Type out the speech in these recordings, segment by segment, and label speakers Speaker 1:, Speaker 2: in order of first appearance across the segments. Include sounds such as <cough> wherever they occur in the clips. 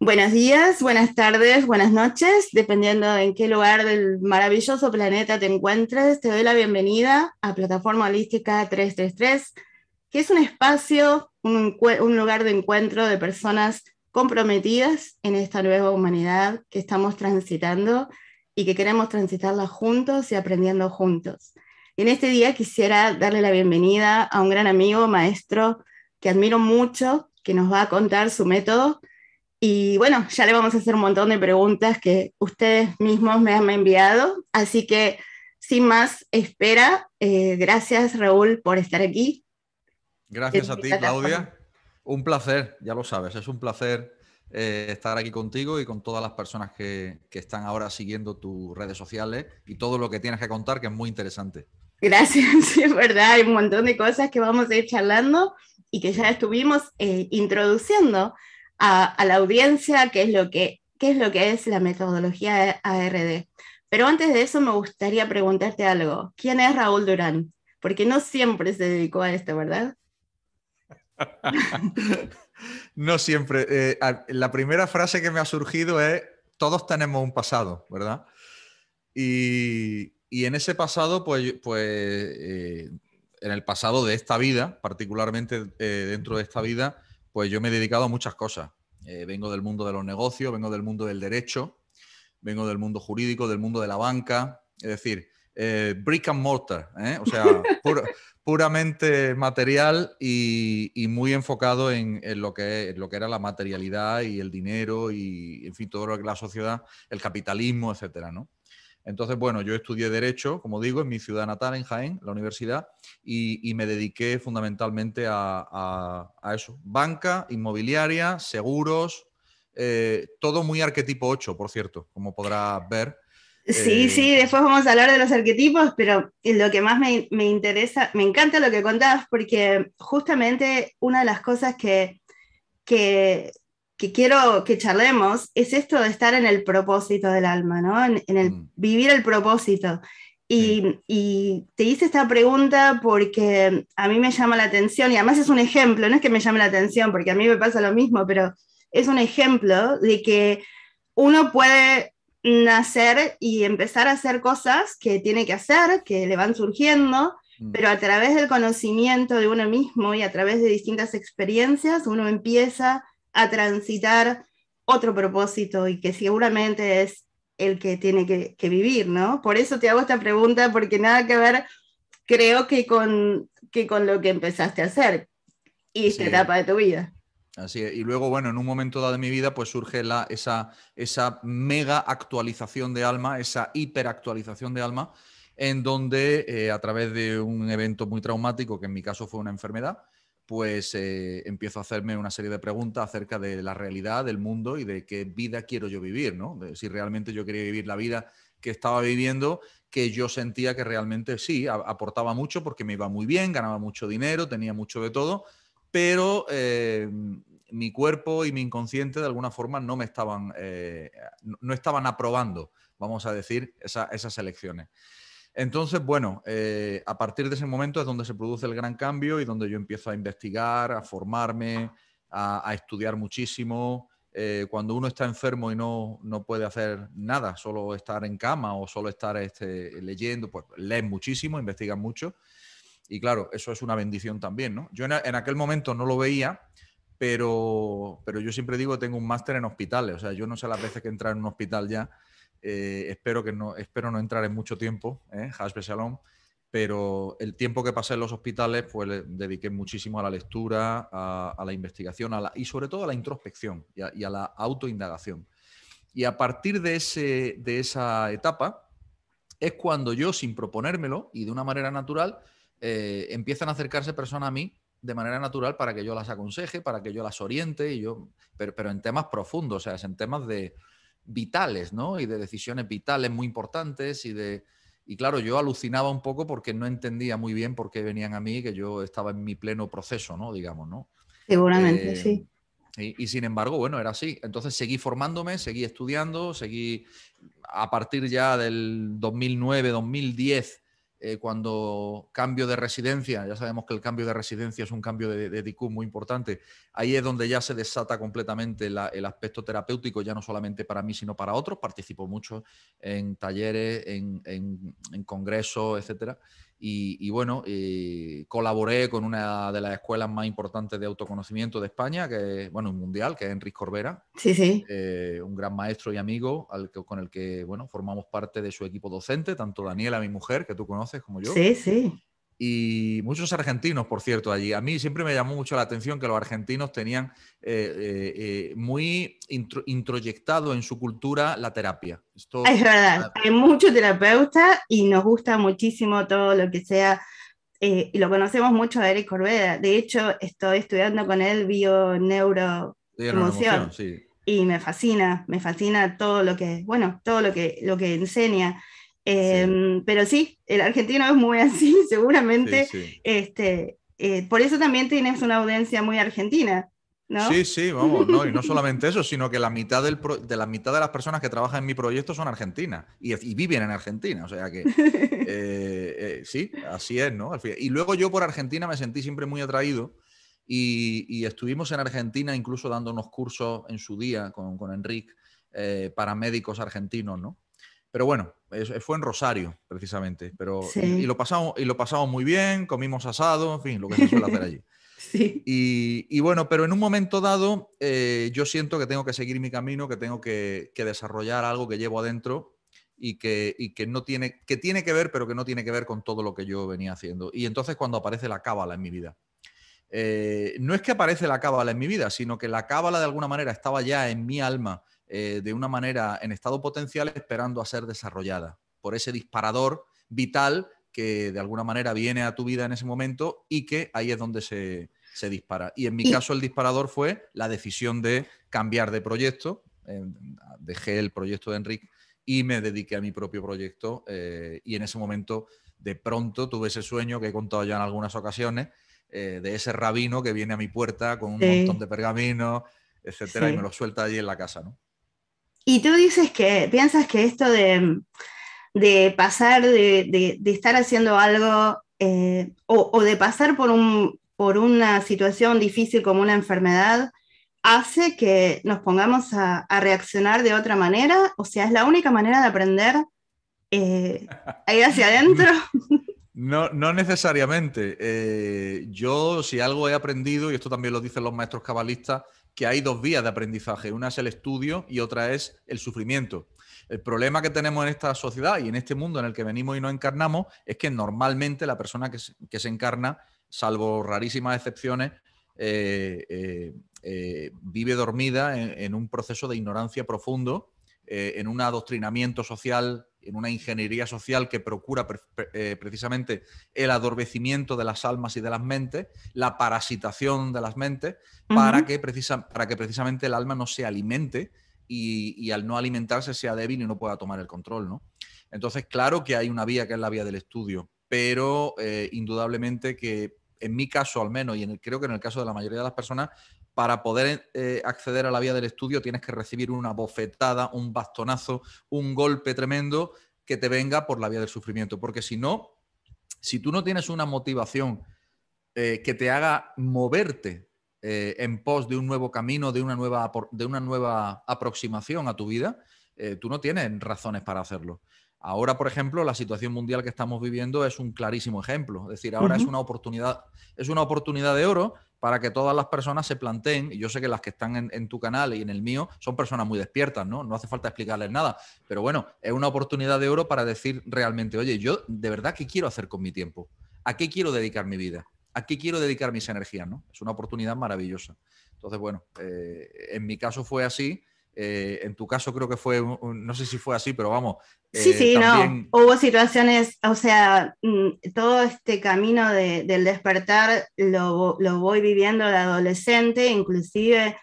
Speaker 1: Buenos días, buenas tardes, buenas noches, dependiendo en qué lugar del maravilloso planeta te encuentres. Te doy la bienvenida a Plataforma Holística 333, que es un espacio, un, lugar de encuentro de personas comprometidas en esta nueva humanidad que estamos transitando y que queremos transitarla juntos y aprendiendo juntos. En este día quisiera darle la bienvenida a un gran amigo, maestro, que admiro mucho, que nos va a contar su método y bueno, ya le vamos a hacer un montón de preguntas que ustedes mismos me han enviado. Así que, sin más espera, eh, gracias Raúl por estar aquí.
Speaker 2: Gracias a ti, Claudia. Un placer, ya lo sabes, es un placer eh, estar aquí contigo y con todas las personas que, están ahora siguiendo tus redes sociales y todo lo que tienes que contar, que es muy interesante.
Speaker 1: Gracias, <laughs> es verdad, hay un montón de cosas que vamos a ir charlando y que ya estuvimos eh, introduciendo a, la audiencia qué es, lo que, qué es lo que es la metodología ARD. Pero antes de eso me gustaría preguntarte algo. ¿Quién es Raúl Durán? Porque no siempre se dedicó a esto, ¿verdad?
Speaker 2: <laughs> no siempre. Eh, la primera frase que me ha surgido es, todos tenemos un pasado, ¿verdad? Y, en ese pasado, pues, pues eh, en el pasado de esta vida, particularmente eh, dentro de esta vida, pues yo me he dedicado a muchas cosas. Eh, vengo del mundo de los negocios, vengo del mundo del derecho, vengo del mundo jurídico, del mundo de la banca, es decir, eh, brick and mortar, ¿eh? o sea, <laughs> puramente material y, muy enfocado en, lo que, en, lo que, era la materialidad y el dinero y, en fin, todo lo que la sociedad, el capitalismo, etcétera, ¿no? Entonces, bueno, yo estudié Derecho, como digo, en mi ciudad natal, en Jaén, la universidad, y, me dediqué fundamentalmente a, eso. Banca, inmobiliaria, seguros, eh, todo muy arquetipo 8, por cierto, como podrás ver. Sí, eh, sí,
Speaker 1: después vamos a hablar de los arquetipos, pero lo que más me, interesa, me encanta lo que contabas, porque justamente una de las cosas que que quiero que charlemos es esto de estar en el propósito del alma, ¿no? En, el mm. vivir el propósito. Y, te hice esta pregunta porque a mí me llama la atención, y además es un ejemplo, no es que me llame la atención, porque a mí me pasa lo mismo, pero es un ejemplo de que uno puede nacer y empezar a hacer cosas que tiene que hacer, que le van surgiendo, mm. pero a través del conocimiento de uno mismo y a través de distintas experiencias, uno empieza a transitar otro propósito y que seguramente es el que tiene que, vivir, ¿no? Por eso te hago esta pregunta, porque nada que ver, creo que con, que con lo que empezaste a hacer y esta etapa de tu vida.
Speaker 2: Así es. Y luego, bueno, en un momento dado de mi vida, pues surge la, esa, esa mega actualización de alma, esa hiperactualización de alma, en donde eh, a través de un evento muy traumático, que en mi caso fue una enfermedad, pues eh, empiezo a hacerme una serie de preguntas acerca de la realidad, del mundo y de qué vida quiero yo vivir, ¿no? si realmente yo quería vivir la vida que estaba viviendo, que yo sentía que realmente sí, aportaba mucho porque me iba muy bien, ganaba mucho dinero, tenía mucho de todo, pero eh, mi cuerpo y mi inconsciente de alguna forma no me estaban, eh, no estaban aprobando, vamos a decir, esas elecciones. Entonces, bueno, eh, a partir de ese momento es donde se produce el gran cambio y donde yo empiezo a investigar, a formarme, a, estudiar muchísimo. Eh, cuando uno está enfermo y no, puede hacer nada, solo estar en cama o solo estar este, leyendo, pues leen muchísimo, investiga mucho. Y claro, eso es una bendición también, ¿no? Yo en, aquel momento no lo veía, pero, pero yo siempre digo tengo un máster en hospitales. O sea, yo no sé las veces que entrar en un hospital ya eh, espero, que no, espero no entrar en mucho tiempo, ¿eh? Shalom, pero el tiempo que pasé en los hospitales, pues le dediqué muchísimo a la lectura, a, la investigación a la, y sobre todo a la introspección y a, la autoindagación. Y a partir de, ese, de esa etapa es cuando yo, sin proponérmelo y de una manera natural, eh, empiezan a acercarse personas a mí de manera natural para que yo las aconseje, para que yo las oriente, y yo, pero, pero en temas profundos, o sea, en temas de, vitales, ¿no? Y de decisiones vitales muy importantes y de... Y claro, yo alucinaba un poco porque no entendía muy bien por qué venían a mí, que yo estaba en mi pleno proceso, ¿no? Digamos, ¿no?
Speaker 1: Seguramente, eh,
Speaker 2: sí. y, sin embargo, bueno, era así. Entonces seguí formándome, seguí estudiando, seguí a partir ya del 2009, 2010, eh, cuando cambio de residencia, ya sabemos que el cambio de residencia es un cambio de, de muy importante, ahí es donde ya se desata completamente el aspecto terapéutico, ya no solamente para mí, sino para otros. Participo mucho en talleres, en, en, en congresos, etcétera. Y, bueno, eh, colaboré con una de las escuelas más importantes de autoconocimiento de España, que es, bueno, mundial, que es Enrique Corbera. Sí, sí. Eh, un gran maestro y amigo al que, con el que, bueno, formamos parte de su equipo docente, tanto Daniela, mi mujer, que tú conoces, como yo. Sí, sí y muchos argentinos, por cierto, allí. A mí siempre me llamó mucho la atención que los argentinos tenían eh, eh, muy introyectado en su cultura la terapia. Esto, es
Speaker 1: verdad, hay muchos terapeutas y nos gusta muchísimo todo lo que sea, eh, y lo conocemos mucho a Eric Corveda. De hecho, estoy estudiando con él bio neuro emoción, y me fascina, me fascina todo lo que, bueno, todo lo que, lo que enseña. Em, pero sí, el argentino es muy así, <laughs> seguramente. Este, eh, por eso también tienes una audiencia muy argentina. ¿No? Sí, sí, vamos, no, y no <laughs> solamente
Speaker 2: eso, sino que la mitad, del de la mitad de las personas que trabajan en mi proyecto son argentinas y, viven en Argentina, o sea que <laughs> eh, eh, sí, así es, ¿no? Y luego yo por Argentina me sentí siempre muy atraído y, estuvimos en Argentina incluso dando unos cursos en su día con, con Enrique para médicos argentinos, ¿no? Pero bueno, eh, fue en Rosario, precisamente, pero y, lo pasamos, muy bien, comimos asado, en fin, lo que se suele hacer allí. <laughs> Y, bueno, pero en un momento dado eh, yo siento que tengo que seguir mi camino, que tengo que, desarrollar algo que llevo adentro y que, no tiene, que tiene que ver, pero que no tiene que ver con todo lo que yo venía haciendo. Y entonces cuando aparece la cábala en mi vida. Eh, no es que aparece la cábala en mi vida, sino que la cábala de alguna manera estaba ya en mi alma eh, de una manera en estado potencial esperando a ser desarrollada por ese disparador vital que de alguna manera viene a tu vida en ese momento y que ahí es donde se, dispara. Y en mi caso el disparador fue la decisión de cambiar de proyecto, eh, dejé el proyecto de Enrique y me dediqué a mi propio proyecto eh, y en ese momento de pronto tuve ese sueño que he contado ya en algunas ocasiones, de ese rabino que viene a mi puerta con un montón de pergaminos, etcétera, y me lo suelta allí en la casa, ¿no?
Speaker 1: Y tú dices que piensas que esto de, pasar, de, estar haciendo algo eh, o, de pasar por, una situación difícil como una enfermedad, hace que nos pongamos a, reaccionar de otra manera, o sea, es la única manera de aprender eh, a ir hacia adentro. <laughs>
Speaker 2: No, no necesariamente. Eh, yo, si algo he aprendido, y esto también lo dicen los maestros cabalistas, que hay dos vías de aprendizaje. Una es el estudio y otra es el sufrimiento. El problema que tenemos en esta sociedad y en este mundo en el que venimos y nos encarnamos es que normalmente la persona que se, encarna, salvo rarísimas excepciones, eh, eh, eh, vive dormida en, un proceso de ignorancia profundo eh, en un adoctrinamiento social, en una ingeniería social que procura eh, precisamente el adormecimiento de las almas y de las mentes, la parasitación de las mentes, para, que precisamente el alma no se alimente y, al no alimentarse sea débil y no pueda tomar el control. Entonces, claro que hay una vía que es la vía del estudio, pero eh, indudablemente que en mi caso al menos, y en creo que en el caso de la mayoría de las personas, para poder eh, acceder a la vía del estudio tienes que recibir una bofetada, un bastonazo, un golpe tremendo que te venga por la vía del sufrimiento. Porque si no, si tú no tienes una motivación eh, que te haga moverte eh, en pos de un nuevo camino, de una nueva, de una nueva aproximación a tu vida, tú no tienes razones para hacerlo. Ahora, por ejemplo, la situación mundial que estamos viviendo es un clarísimo ejemplo. Es decir, ahora es una oportunidad, es una oportunidad de oro para que todas las personas se planteen, y yo sé que las que están en, tu canal y en el mío son personas muy despiertas, ¿no? No hace falta explicarles nada, pero bueno, es una oportunidad de oro para decir realmente, oye, yo de verdad, ¿qué quiero hacer con mi tiempo? ¿A qué quiero dedicar mi vida? ¿A qué quiero dedicar mis energías? ¿no? Es una oportunidad maravillosa. Entonces, bueno, eh, en mi caso fue así eh, en tu caso creo que fue, no sé si fue así, pero vamos. sí, eh, sí, no.
Speaker 1: Hubo situaciones, o sea, mm, todo este camino del despertar lo, lo, voy viviendo de adolescente, inclusive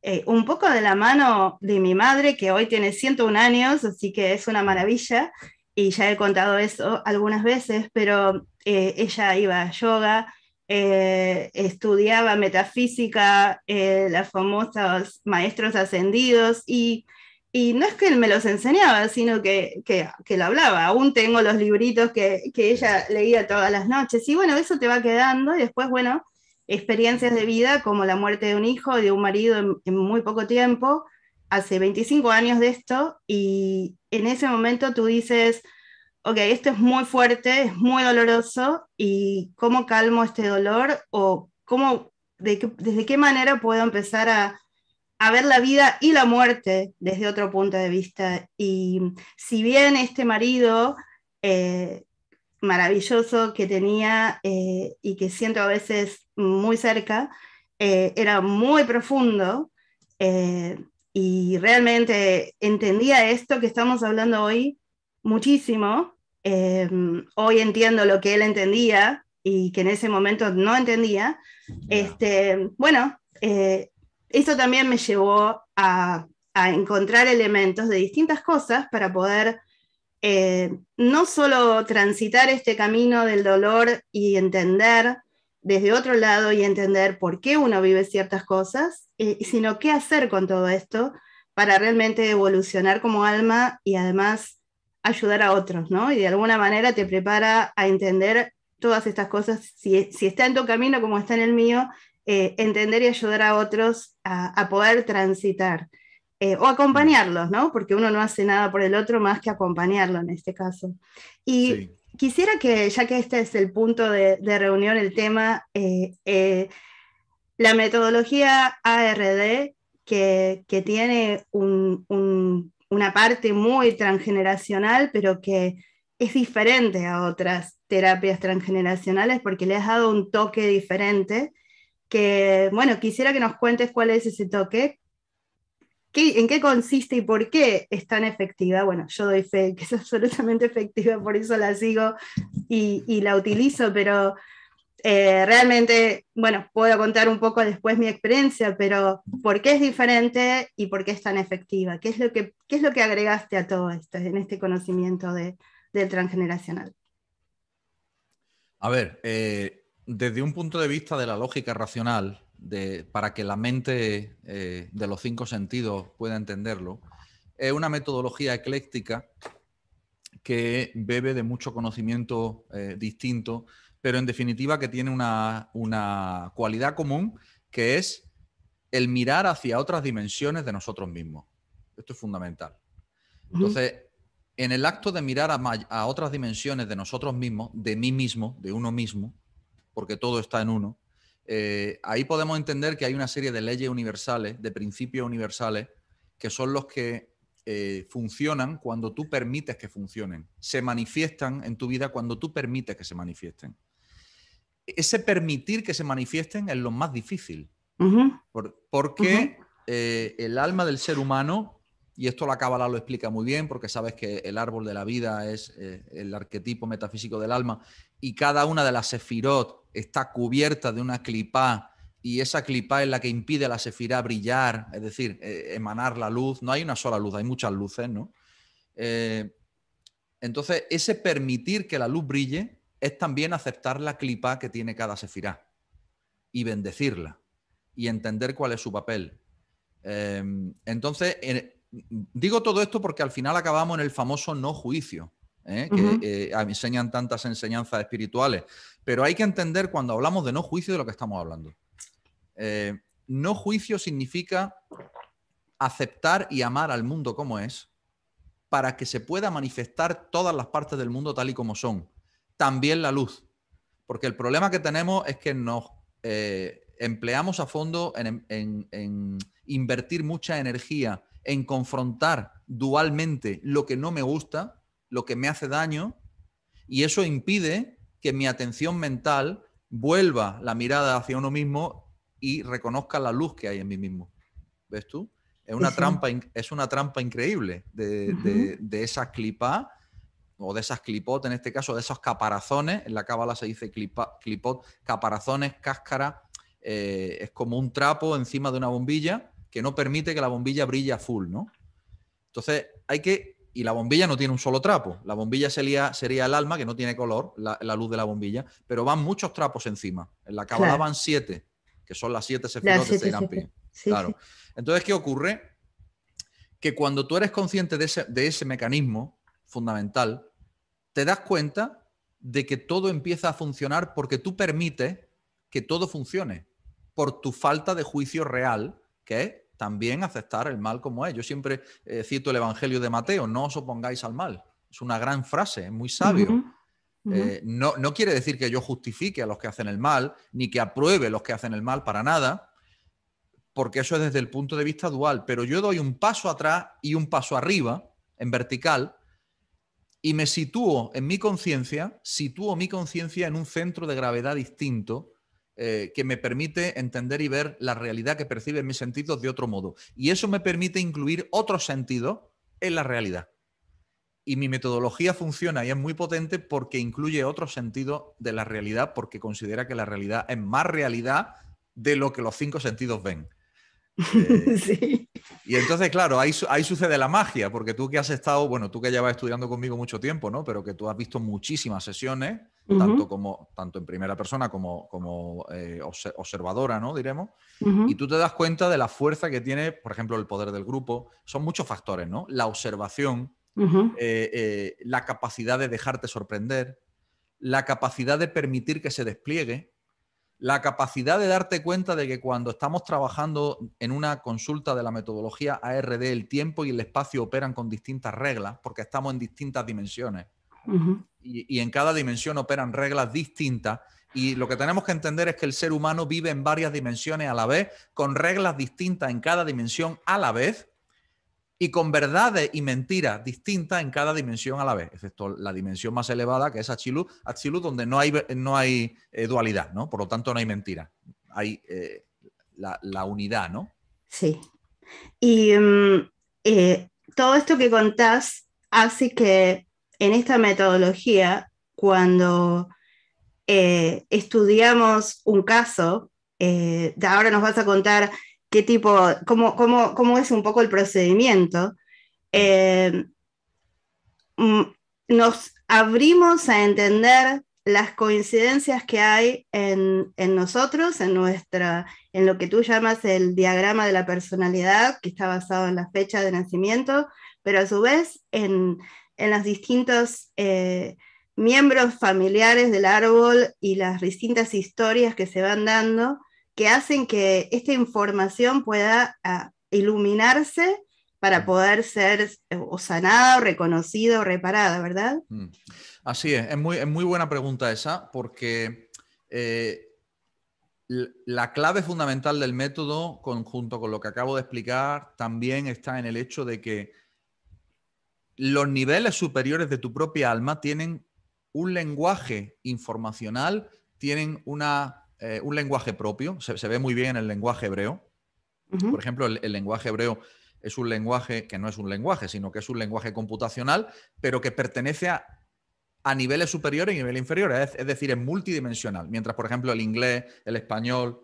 Speaker 1: eh, un poco de la mano de mi madre, que hoy tiene 101 años, así que es una maravilla, y ya he contado eso algunas veces, pero ella iba a yoga eh, estudiaba metafísica, eh, las famosas maestros ascendidos, y, no es que él me los enseñaba, sino que, que, lo hablaba. Aún tengo los libritos que, que, ella leía todas las noches. Y bueno, eso te va quedando y después, bueno, experiencias de vida como la muerte de un hijo, de un marido en muy poco tiempo, hace 25 años de esto, y en ese momento tú dices, ok, esto es muy fuerte, es muy doloroso, y cómo calmo este dolor o cómo, desde qué manera puedo empezar a, ver la vida y la muerte desde otro punto de vista. Y si bien este marido eh, maravilloso que tenía eh, y que siento a veces muy cerca, eh, era muy profundo y realmente entendía esto que estamos hablando hoy muchísimo, Em, hoy entiendo lo que él entendía y que en ese momento no entendía. Este, bueno, eh, eso también me llevó a, encontrar elementos de distintas cosas para poder eh, no solo transitar este camino del dolor y entender desde otro lado y entender por qué uno vive ciertas cosas, eh, sino qué hacer con todo esto para realmente evolucionar como alma y además ayudar a otros, ¿no? Y de alguna manera te prepara a entender todas estas cosas, si, si está en tu camino como está en el mío, eh, entender y ayudar a otros a, poder transitar eh, o acompañarlos, ¿no? Porque uno no hace nada por el otro más que acompañarlo en este caso. Y quisiera que, ya que este es el punto de, reunión, el tema, eh, la metodología ARD que, que tiene un una parte muy transgeneracional, pero que es diferente a otras terapias transgeneracionales porque le has dado un toque diferente que, bueno, quisiera que nos cuentes cuál es ese toque, qué, en qué consiste y por qué es tan efectiva. Bueno, yo doy fe que es absolutamente efectiva, por eso la sigo y, y la utilizo, pero eh, realmente, bueno, puedo contar un poco después mi experiencia, pero ¿por qué es diferente y por qué es tan efectiva? ¿Qué es lo que, es lo que agregaste a todo esto, en este conocimiento de, del transgeneracional?
Speaker 2: A ver, eh, desde un punto de vista de la lógica racional, de, para que la mente eh, de los cinco sentidos pueda entenderlo, es una metodología ecléctica que bebe de mucho conocimiento distinto pero en definitiva que tiene una, cualidad común que es el mirar hacia otras dimensiones de nosotros mismos. Esto es fundamental. Entonces, en el acto de mirar a, otras dimensiones de nosotros mismos, de mí mismo, de uno mismo, porque todo está en uno, eh, ahí podemos entender que hay una serie de leyes universales, de principios universales, que son los que eh, funcionan cuando tú permites que funcionen, se manifiestan en tu vida cuando tú permites que se manifiesten ese permitir que se manifiesten es lo más difícil. porque eh, el alma del ser humano, y esto la Cábala lo explica muy bien, porque sabes que el árbol de la vida es eh, el arquetipo metafísico del alma, y cada una de las sefirot está cubierta de una clipá, y esa clipá es la que impide a la sefirá brillar, es decir, eh, emanar la luz. No hay una sola luz, hay muchas luces, ¿no? entonces, ese permitir que la luz brille es también aceptar la clipa que tiene cada sefirá y bendecirla y entender cuál es su papel. Em, entonces, digo todo esto porque al final acabamos en el famoso no juicio, ¿eh? que eh, enseñan tantas enseñanzas espirituales, pero hay que entender cuando hablamos de no juicio de lo que estamos hablando. Eh, no juicio significa aceptar y amar al mundo como es para que se pueda manifestar todas las partes del mundo tal y como son también la luz. Porque el problema que tenemos es que nos eh, empleamos a fondo en, invertir mucha energía en confrontar dualmente lo que no me gusta, lo que me hace daño, y eso impide que mi atención mental vuelva la mirada hacia uno mismo y reconozca la luz que hay en mí mismo. ¿Ves tú? Es una, pues trampa, es una trampa increíble de, de esa clipa o de esas clipot, en este caso, de esos caparazones, en la cábala se dice clipot, caparazones, cáscara, eh, es como un trapo encima de una bombilla que no permite que la bombilla brille a full, ¿no? Entonces hay que, y la bombilla no tiene un solo trapo, la bombilla sería, sería el alma que no tiene color, la, luz de la bombilla, pero van muchos trapos encima, en la cábala van siete, que son las siete sefirot de claro. Entonces, ¿qué ocurre? Que cuando tú eres consciente de ese, de ese mecanismo fundamental, te das cuenta de que todo empieza a funcionar porque tú permites que todo funcione por tu falta de juicio real, que es también aceptar el mal como es. Yo siempre eh, cito el Evangelio de Mateo, no os opongáis al mal. Es una gran frase, es muy sabio. Eh, no, no, quiere decir que yo justifique a los que hacen el mal, ni que apruebe a los que hacen el mal para nada, porque eso es desde el punto de vista dual, pero yo doy un paso atrás y un paso arriba, en vertical, y me sitúo en mi conciencia, sitúo mi conciencia en un centro de gravedad distinto eh, que me permite entender y ver la realidad que perciben mis sentidos de otro modo. Y eso me permite incluir otro sentido en la realidad. Y mi metodología funciona y es muy potente porque incluye otro sentido de la realidad, porque considera que la realidad es más realidad de lo que los cinco sentidos ven. Eh, <laughs> y entonces, claro, ahí, sucede la magia, porque tú que has estado, bueno, tú que llevas estudiando conmigo mucho tiempo, ¿no? Pero que tú has visto muchísimas sesiones, tanto, como, tanto en primera persona como, como eh, observadora, ¿no? Diremos. Y tú te das cuenta de la fuerza que tiene, por ejemplo, el poder del grupo. Son muchos factores, ¿no? La observación, eh, la capacidad de dejarte sorprender, la capacidad de permitir que se despliegue la capacidad de darte cuenta de que cuando estamos trabajando en una consulta de la metodología ARD, el tiempo y el espacio operan con distintas reglas, porque estamos en distintas dimensiones. y, y, en cada dimensión operan reglas distintas. Y lo que tenemos que entender es que el ser humano vive en varias dimensiones a la vez, con reglas distintas en cada dimensión a la vez, y con verdades y mentiras distintas en cada dimensión a la vez, excepto la dimensión más elevada, que es Achilu, Achilu donde no hay, no hay eh, dualidad, ¿no? Por lo tanto, no hay mentira, hay eh, la, unidad, ¿no?
Speaker 1: Sí. Y mm, eh, todo esto que contás hace que en esta metodología, cuando estudiamos un caso, ahora nos vas a contar qué tipo, cómo, es un poco el procedimiento, eh, mm, nos abrimos a entender las coincidencias que hay en, nosotros, en, nuestra, en lo que tú llamas el diagrama de la personalidad, que está basado en la fecha de nacimiento, pero a su vez en, en los distintos eh, miembros familiares del árbol y las distintas historias que se van dando que hacen que esta información pueda ah, iluminarse para mm. poder ser eh, o sanada o reconocida o reparada, ¿verdad?
Speaker 2: Mm. Así es, es muy, buena pregunta esa, porque eh, la clave fundamental del método, junto con lo que acabo de explicar, también está en el hecho de que los niveles superiores de tu propia alma tienen un lenguaje informacional, tienen una eh, un lenguaje propio, se, ve muy bien el lenguaje hebreo. Por ejemplo, el, lenguaje hebreo es un lenguaje que no es un lenguaje, sino que es un lenguaje computacional, pero que pertenece a, niveles superiores y niveles inferiores, es, decir, es multidimensional. Mientras, por ejemplo, el inglés, el español,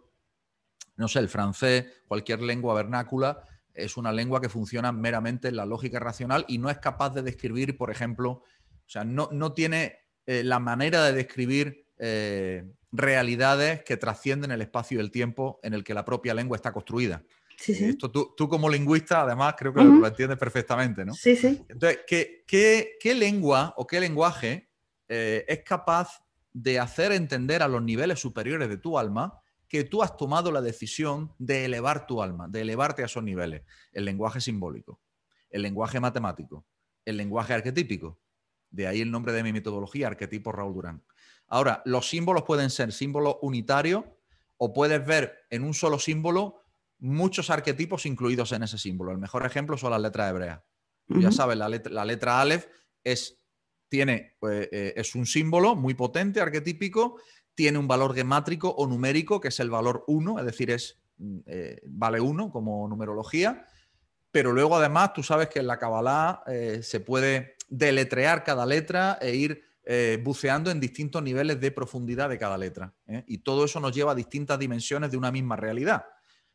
Speaker 2: no sé, el francés, cualquier lengua vernácula, es una lengua que funciona meramente en la lógica racional y no es capaz de describir, por ejemplo, o sea, no, tiene eh, la manera de describir eh, realidades que trascienden el espacio y el tiempo en el que la propia lengua está construida. Sí, eh, Esto tú, como lingüista, además, creo que lo entiendes perfectamente, ¿no? Sí, sí. Entonces, ¿qué, qué, lengua o qué lenguaje eh, es capaz de hacer entender a los niveles superiores de tu alma que tú has tomado la decisión de elevar tu alma, de elevarte a esos niveles? El lenguaje simbólico, el lenguaje matemático, el lenguaje arquetípico. De ahí el nombre de mi metodología, arquetipo Raúl Durán. Ahora, los símbolos pueden ser símbolos unitarios o puedes ver en un solo símbolo muchos arquetipos incluidos en ese símbolo. El mejor ejemplo son las letras hebreas. Ya sabes, la letra, Aleph es, tiene, eh, eh, es un símbolo muy potente, arquetípico, tiene un valor gemátrico o numérico, que es el valor 1, es decir, es, mm, eh, vale 1 como numerología, pero luego además tú sabes que en la Kabbalah se puede deletrear cada letra e ir eh, buceando en distintos niveles de profundidad de cada letra. ¿eh? Y todo eso nos lleva a distintas dimensiones de una misma realidad.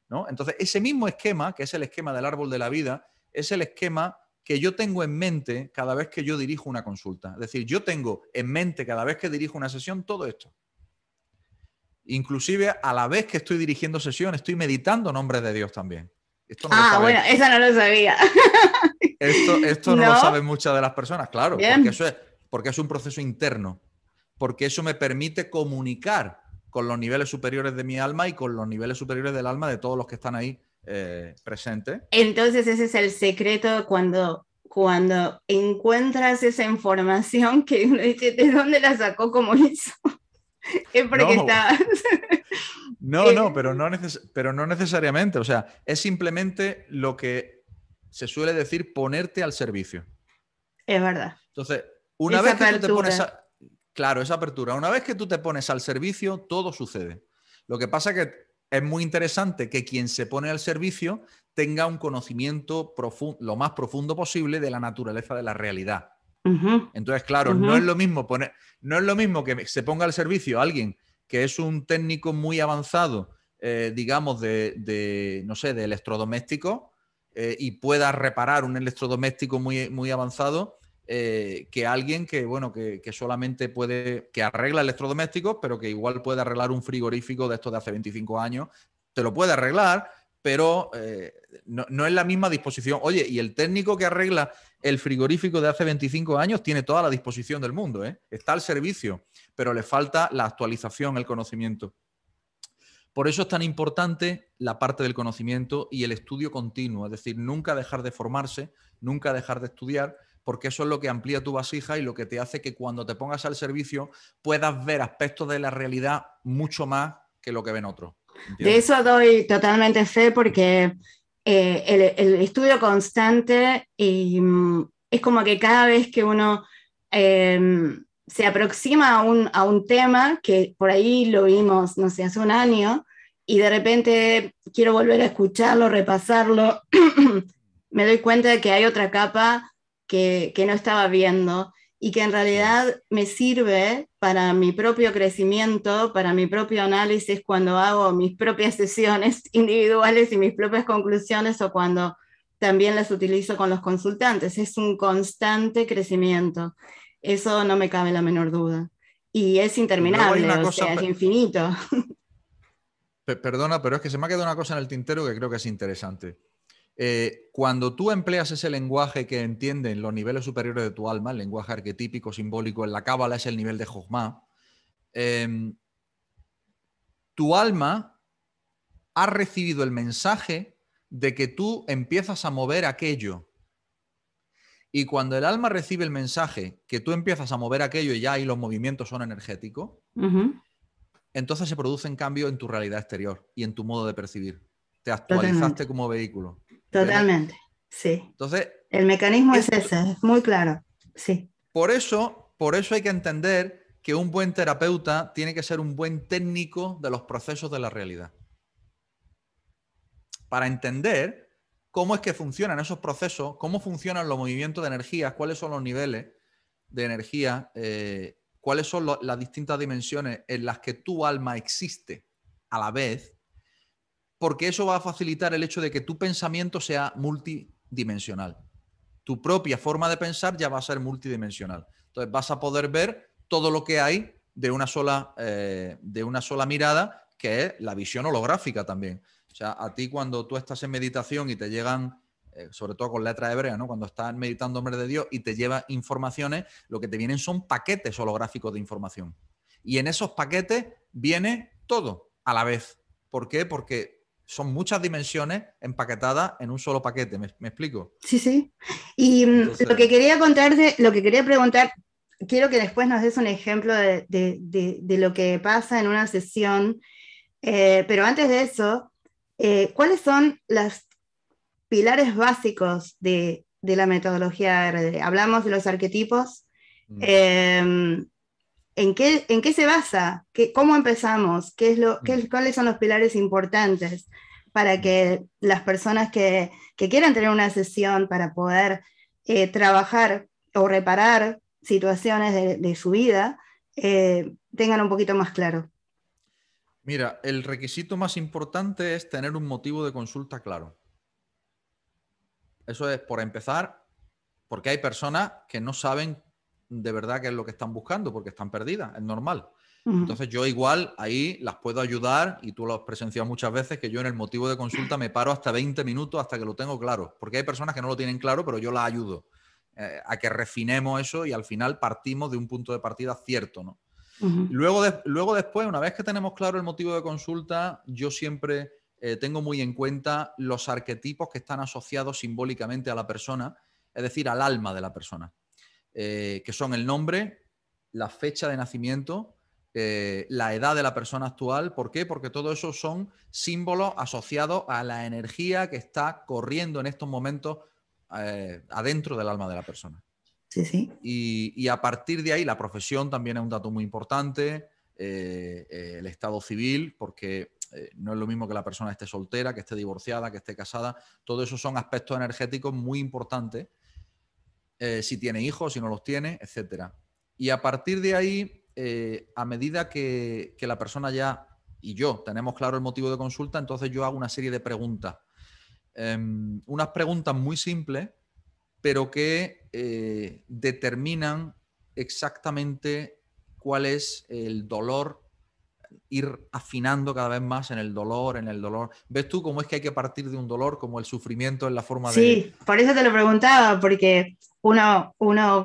Speaker 2: ¿no? Entonces, ese mismo esquema, que es el esquema del árbol de la vida, es el esquema que yo tengo en mente cada vez que yo dirijo una consulta. Es decir, yo tengo en mente cada vez que dirijo una sesión todo esto. Inclusive a la vez que estoy dirigiendo sesión, estoy meditando nombres de Dios también. ah, bueno, eso no lo sabía. Esto, no, lo saben muchas de las personas, claro, porque eso es porque es un proceso interno, porque eso me permite comunicar con los niveles superiores de mi alma y con los niveles superiores del alma de todos los que están ahí eh, presentes. Entonces
Speaker 1: ese es el secreto cuando cuando encuentras esa información que uno dice, ¿de dónde la sacó? como hizo? <laughs> es porque no.
Speaker 2: <laughs> no, no, pero no, eh. pero no necesariamente. O sea, es simplemente lo que se suele decir ponerte al servicio. Es verdad. Entonces,
Speaker 1: una vez que tú te pones
Speaker 2: Claro, esa apertura. Una vez que tú te pones al servicio, todo sucede. Lo que pasa es que es muy interesante que quien se pone al servicio tenga un conocimiento profundo, lo más profundo posible de la naturaleza de la realidad. Entonces, claro, no es lo mismo poner, no es lo mismo que se ponga al servicio alguien que es un técnico muy avanzado, eh, digamos, de, no sé, de electrodomésticos, eh, y pueda reparar un electrodoméstico muy, muy avanzado, eh, que alguien que, bueno, que, solamente puede, que arregla electrodomésticos, pero que igual puede arreglar un frigorífico de estos de hace 25 años, te lo puede arreglar, pero eh, no, es la misma disposición. Oye, y el técnico que arregla el frigorífico de hace 25 años tiene toda la disposición del mundo, ¿eh? está al servicio, pero le falta la actualización, el conocimiento. Por eso es tan importante la parte del conocimiento y el estudio continuo, es decir, nunca dejar de formarse, nunca dejar de estudiar, porque eso es lo que amplía tu vasija y lo que te hace que cuando te pongas al servicio puedas ver aspectos de la realidad mucho más que lo que ven otros. De
Speaker 1: eso doy totalmente fe porque eh, el, estudio constante y, mm, es como que cada vez que uno... Em, se aproxima a un, a un, tema que por ahí lo vimos, no sé, hace un año, y de repente quiero volver a escucharlo, repasarlo, <clears throat> me doy cuenta de que hay otra capa que, no estaba viendo y que en realidad me sirve para mi propio crecimiento, para mi propio análisis cuando hago mis propias <laughs> sesiones individuales y mis propias conclusiones o cuando también las utilizo con los consultantes. Es un constante crecimiento. Eso no me cabe la menor duda. Y es interminable, es infinito.
Speaker 2: <laughs> Perdona, pero es que se me ha quedado una cosa en el tintero que creo que es interesante. Eh, cuando tú empleas ese lenguaje que entienden los niveles superiores de tu alma, el lenguaje arquetípico, simbólico, en la cábala es el nivel de Jogma, em, tu alma ha recibido el mensaje de que tú empiezas a mover aquello. Y cuando el alma recibe el mensaje que tú empiezas a mover aquello y ya ahí los movimientos son energéticos, entonces se producen cambios en tu realidad exterior y en tu modo de percibir. Te actualizaste como vehículo. Totalmente, sí. Entonces...
Speaker 1: El mecanismo es, ese, es muy claro, sí.
Speaker 2: Por eso, por eso hay que entender que un buen terapeuta tiene que ser un buen técnico de los procesos de la realidad. Para entender cómo es que funcionan esos procesos, cómo funcionan los movimientos de energía, cuáles son los niveles de energía, eh, cuáles son las distintas dimensiones en las que tu alma existe a la vez, porque eso va a facilitar el hecho de que tu pensamiento sea multidimensional. Tu propia forma de pensar ya va a ser multidimensional. Entonces vas a poder ver todo lo que hay de una sola, eh, de una sola mirada, que es la visión holográfica también. O sea, a ti cuando tú estás en meditación y te llegan, eh, sobre todo con letra hebrea, ¿no? cuando estás meditando hombre de Dios y te lleva informaciones, lo que te vienen son paquetes holográficos de información. Y en esos paquetes viene todo a la vez. ¿Por qué? Porque son muchas dimensiones empaquetadas en un solo paquete, ¿me, explico?
Speaker 1: Sí, sí. Y mm, lo que quería contarte, lo que quería preguntar, quiero que después nos des un ejemplo de, de, lo que pasa en una sesión, eh, pero antes de eso, eh, ¿cuáles son los pilares básicos de, la metodología RD? Hablamos de los arquetipos. Mm. Em, ¿En qué, se basa? ¿Cómo empezamos? ¿Qué es lo, mm. ¿Cuáles son los pilares importantes para mm. que las personas que, quieran tener una sesión para poder eh, trabajar o reparar situaciones de, su vida eh, tengan un poquito más claro?
Speaker 2: Mira, el requisito más importante es tener un motivo de consulta claro. Eso es por empezar, porque hay personas que no saben de verdad que es lo que están buscando, porque están perdidas, es normal. Entonces yo igual ahí las puedo ayudar y tú lo has presenciado muchas veces que yo en el motivo de consulta me paro hasta 20 minutos hasta que lo tengo claro, porque hay personas que no lo tienen claro, pero yo las ayudo eh, a que refinemos eso y al final partimos de un punto de partida cierto, ¿no? luego, después, una vez que tenemos claro el motivo de consulta, yo siempre eh, tengo muy en cuenta los arquetipos que están asociados simbólicamente a la persona, es decir, al alma de la persona. Eh, que son el nombre, la fecha de nacimiento, eh, la edad de la persona actual. ¿Por qué? Porque todo eso son símbolos asociados a la energía que está corriendo en estos momentos eh, adentro del alma de la persona. Sí, sí. Y, a partir de ahí, la profesión también es un dato muy importante, el estado civil, porque no es lo mismo que la persona esté soltera, que esté divorciada, que esté casada. Todo eso son aspectos energéticos muy importantes eh, si tiene hijos, si no los tiene, etc. Y a partir de ahí, eh, a medida que, que la persona ya y yo tenemos claro el motivo de consulta, entonces yo hago una serie de preguntas. Em, unas preguntas muy simples, pero que eh, determinan exactamente cuál es el dolor, ir afinando cada vez más en el dolor, en el dolor. ¿Ves tú cómo es que hay que partir de un dolor, como el sufrimiento en la forma de... Sí,
Speaker 1: por eso te lo preguntaba, porque uno,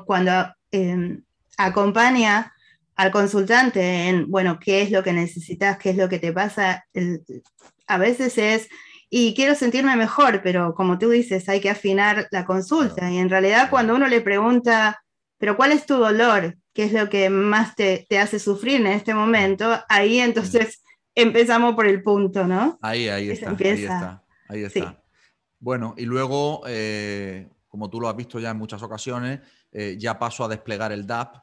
Speaker 1: cuando em, acompaña al consultante en, bueno, qué es lo que necesitas, qué es lo que te pasa, a veces es, y quiero sentirme mejor, pero como tú dices, hay que afinar la consulta. Y en realidad cuando uno le pregunta, pero ¿cuál es tu dolor? ¿Qué es lo que más te, hace sufrir en este momento? Ahí entonces empezamos por el punto, ¿no?
Speaker 2: Ahí, ahí está. Ahí está. Bueno, y luego, eh, como tú lo has visto ya en muchas ocasiones, eh, ya paso a desplegar el DAP.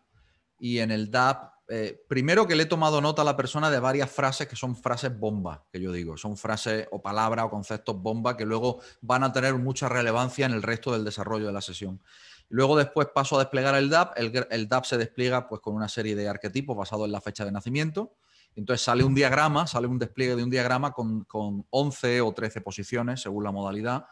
Speaker 2: Y en el DAP, eh, primero que le he tomado nota a la persona de varias frases que son frases bomba, que yo digo, son frases o palabras o conceptos bomba que luego van a tener mucha relevancia en el resto del desarrollo de la sesión. Luego después paso a desplegar el DAP. El, DAP se despliega pues, con una serie de arquetipos basados en la fecha de nacimiento. Entonces sale un diagrama, sale un despliegue de un diagrama con, con 11 o 13 posiciones, según la modalidad,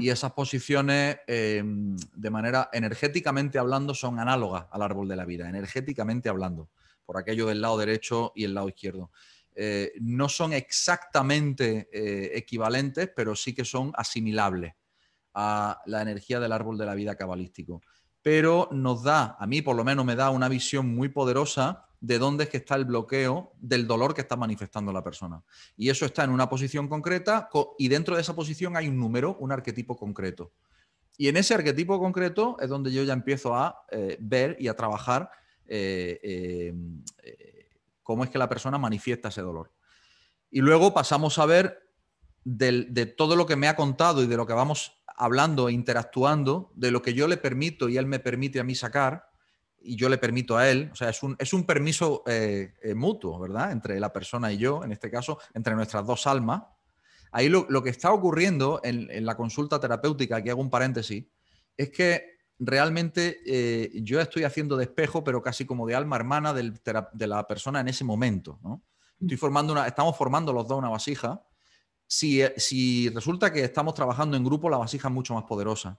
Speaker 2: y esas posiciones, em, de manera energéticamente hablando, son análogas al árbol de la vida, energéticamente hablando, por aquello del lado derecho y el lado izquierdo. Eh, no son exactamente eh, equivalentes, pero sí que son asimilables a la energía del árbol de la vida cabalístico pero nos da, a mí por lo menos me da una visión muy poderosa de dónde es que está el bloqueo del dolor que está manifestando la persona. Y eso está en una posición concreta y dentro de esa posición hay un número, un arquetipo concreto. Y en ese arquetipo concreto es donde yo ya empiezo a eh, ver y a trabajar eh, eh, cómo es que la persona manifiesta ese dolor. Y luego pasamos a ver de todo lo que me ha contado y de lo que vamos hablando e interactuando de lo que yo le permito y él me permite a mí sacar y yo le permito a él. O sea, es un, permiso eh, eh, mutuo, ¿verdad? Entre la persona y yo, en este caso, entre nuestras dos almas. Ahí lo, que está ocurriendo en, la consulta terapéutica, que hago un paréntesis, es que realmente eh, yo estoy haciendo despejo, pero casi como de alma hermana de la persona en ese momento, ¿no? Estoy mm. formando una, estamos formando los dos una vasija eh, si, resulta que estamos trabajando en grupo, la vasija es mucho más poderosa.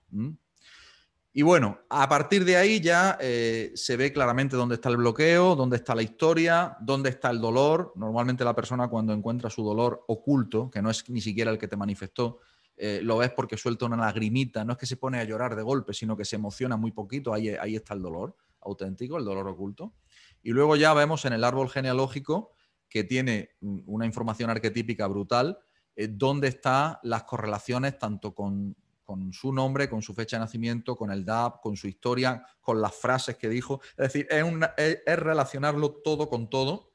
Speaker 2: Y bueno, a partir de ahí ya eh, se ve claramente dónde está el bloqueo, dónde está la historia, dónde está el dolor. Normalmente la persona cuando encuentra su dolor oculto, que no es ni siquiera el que te manifestó, eh, lo ves porque suelta una lagrimita, no es que se pone a llorar de golpe, sino que se emociona muy poquito, ahí, ahí está el dolor auténtico, el dolor oculto. Y luego ya vemos en el árbol genealógico que tiene mm, una información arquetípica brutal, eh, dónde están las correlaciones tanto con, su nombre, con su fecha de nacimiento, con el DAP, con su historia, con las frases que dijo. Es decir, es, relacionarlo todo con todo